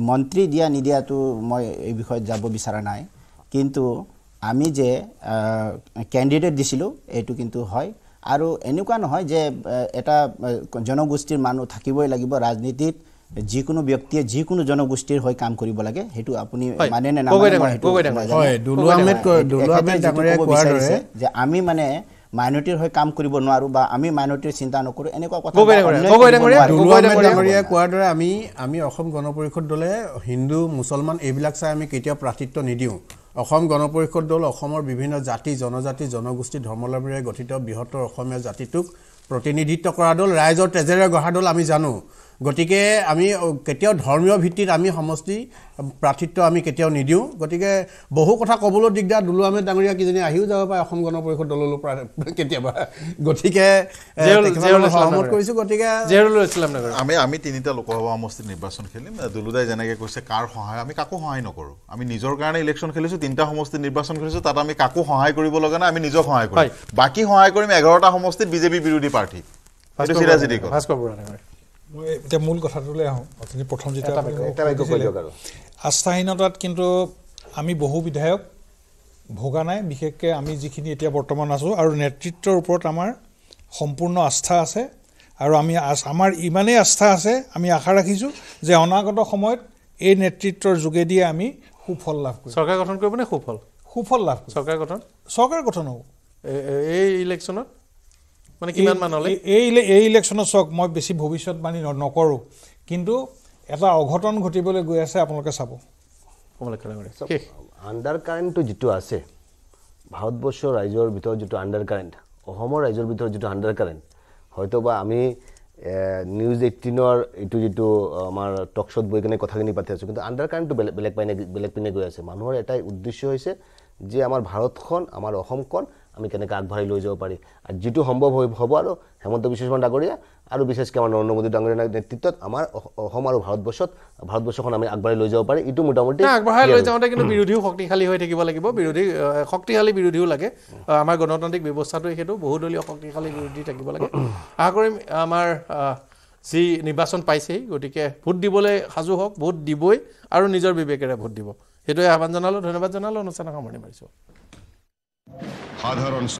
মন্ত্ৰী দিয়া নিদিয়াটো মই এই বিষয়ত যাব বিচৰা নাই কিন্তু আমি যে কেণ্ডিডেট দিছিলোঁ এইটো কিন্তু হয় আৰু এনেকুৱা নহয় যে এটা জনগোষ্ঠীৰ মানুহ থাকিবই লাগিব ৰাজনীতিত যিকোনো ব্যক্তিয়ে যিকোনো জনগোষ্ঠীৰ হৈ কাম কৰিব লাগে সেইটো আপুনি মানে নে নাজানে যে আমি মানে মাইনৰিটিৰ হৈ কাম কৰিব নোৱাৰোঁ বা আমি মাইনৰিটিৰ চিন্তা নকৰোঁ এনেকুৱা কোৱাৰ দৰে আমি আমি অসম গণ পৰিষদ দলে হিন্দু মুছলমান এইবিলাক চাই আমি কেতিয়াও প্ৰাৰ্থিত্ব নিদিওঁ অসম গণ পৰিষদ দল অসমৰ বিভিন্ন জাতি জনজাতি জনগোষ্ঠী ধৰ্মলম্বীৰে গঠিত বৃহত্তৰ অসমীয়া জাতিটোক প্ৰতিনিধিত্ব কৰা দল ৰাইজৰ তেজেৰে গঢ়া দল আমি জানো গতিকে আমি কেতিয়াও ধৰ্মীয় ভিত্তিত আমি সমষ্টি প্ৰাৰ্থিত্ব আমি কেতিয়াও নিদিওঁ গতিকে বহু কথা ক'বলৈ দিগদাৰ দুলু আহমেদ ডাঙৰীয়া কিজনী আহিও যাব পাৰে অসম গণ পৰিষদ দললৈ কেতিয়াবা গতিকে সহমত কৰিছোঁ গতিকে আমি আমি তিনিটা লোকসভা সমষ্টিত নিৰ্বাচন খেলিম দুলুদাই যেনেকৈ কৈছে কাৰ সহায় আমি কাকো সহায় নকৰোঁ আমি নিজৰ কাৰণে ইলেকশ্যন খেলিছোঁ তিনিটা সমষ্টিত নিৰ্বাচন খেলিছোঁ তাত আমি কাকো সহায় কৰিব লগা নাই আমি নিজক সহায় কৰিম বাকী সহায় কৰিম এঘাৰটা সমষ্টিত বিজেপি বিৰোধী প্ৰাৰ্থী ভাস্কৰ বৰুৱা ডাঙৰীয়া মই এতিয়া মূল কথাটোলৈ আহোঁ অথনি প্ৰথম যেতিয়া আস্থাহীনতাত কিন্তু আমি বহু বিধায়ক ভোগা নাই বিশেষকৈ আমি যিখিনি এতিয়া বৰ্তমান আছোঁ আৰু নেতৃত্বৰ ওপৰত আমাৰ সম্পূৰ্ণ আস্থা আছে আৰু আমি আমাৰ ইমানেই আস্থা আছে আমি আশা ৰাখিছোঁ যে অনাগত সময়ত এই নেতৃত্বৰ যোগেদিয়ে আমি সুফল লাভ কৰিম চৰকাৰ গঠন কৰিব নে সুফল সুফল লাভ চৰকাৰ গঠন চৰকাৰ গঠন হ'ব এই ইলেকশ্যনত মানে কিমান মানলৈ এই এই ইলেকশ্যনত চাওক মই বেছি ভৱিষ্যতবাণী নকৰোঁ কিন্তু এটা অঘটন ঘটিবলৈ গৈ আছে আপোনালোকে চাব আণ্ডাৰ কাৰেণ্টটো যিটো আছে ভাৰতবৰ্ষৰ ৰাইজৰ ভিতৰত যিটো আণ্ডাৰ কাৰেণ্ট অসমৰ ৰাইজৰ ভিতৰত যিটো আণ্ডাৰ কাৰেণ্ট হয়তো বা আমি নিউজ এইটিনৰ এইটো যিটো আমাৰ টকশ্বত বহি কিনে কথাখিনি পাতি আছোঁ কিন্তু আণ্ডাৰ কাৰেণ্টটো বেলেগ বেলেগ পিনে বেলেগ পিনে গৈ আছে মানুহৰ এটাই উদ্দেশ্য হৈছে যে আমাৰ ভাৰতখন আমাৰ অসমখন আমি কেনেকৈ আগবাঢ়ি লৈ যাব পাৰি আৰু যিটো সম্ভৱ হৈ হ'ব আৰু হেমন্ত বিশ্ব শৰ্মা ডাঙৰীয়া আৰু বিশেষকৈ আমাৰ নৰেন্দ্ৰ মোদী ডাঙৰীয়াৰ নেতৃত্বত আমাৰ অসম আৰু ভাৰতবৰ্ষত ভাৰতবৰ্ষখন আমি আগবাঢ়ি লৈ যাব পাৰি এইটো মোটামুটি আগবঢ়াই লৈ যাওঁতে কিন্তু বিৰোধীও শক্তিশালী হৈ থাকিব লাগিব বিৰোধী শক্তিশালী বিৰোধীও লাগে আমাৰ গণতান্ত্ৰিক ব্যৱস্থাটোৱে সেইটো বহুদলীয় শক্তিশালী বিৰোধী থাকিব লাগে আশা কৰিম আমাৰ যি নিৰ্বাচন পাইছেহি গতিকে ভোট দিবলৈ সাজু হওক ভোট দিবই আৰু নিজৰ বিবেকেৰে ভোট দিব সেইটোৱে আহ্বান জনালোঁ ধন্যবাদ জনালোঁ অনুষ্ঠানৰ সামৰণি মাৰিছোঁ সাধারণ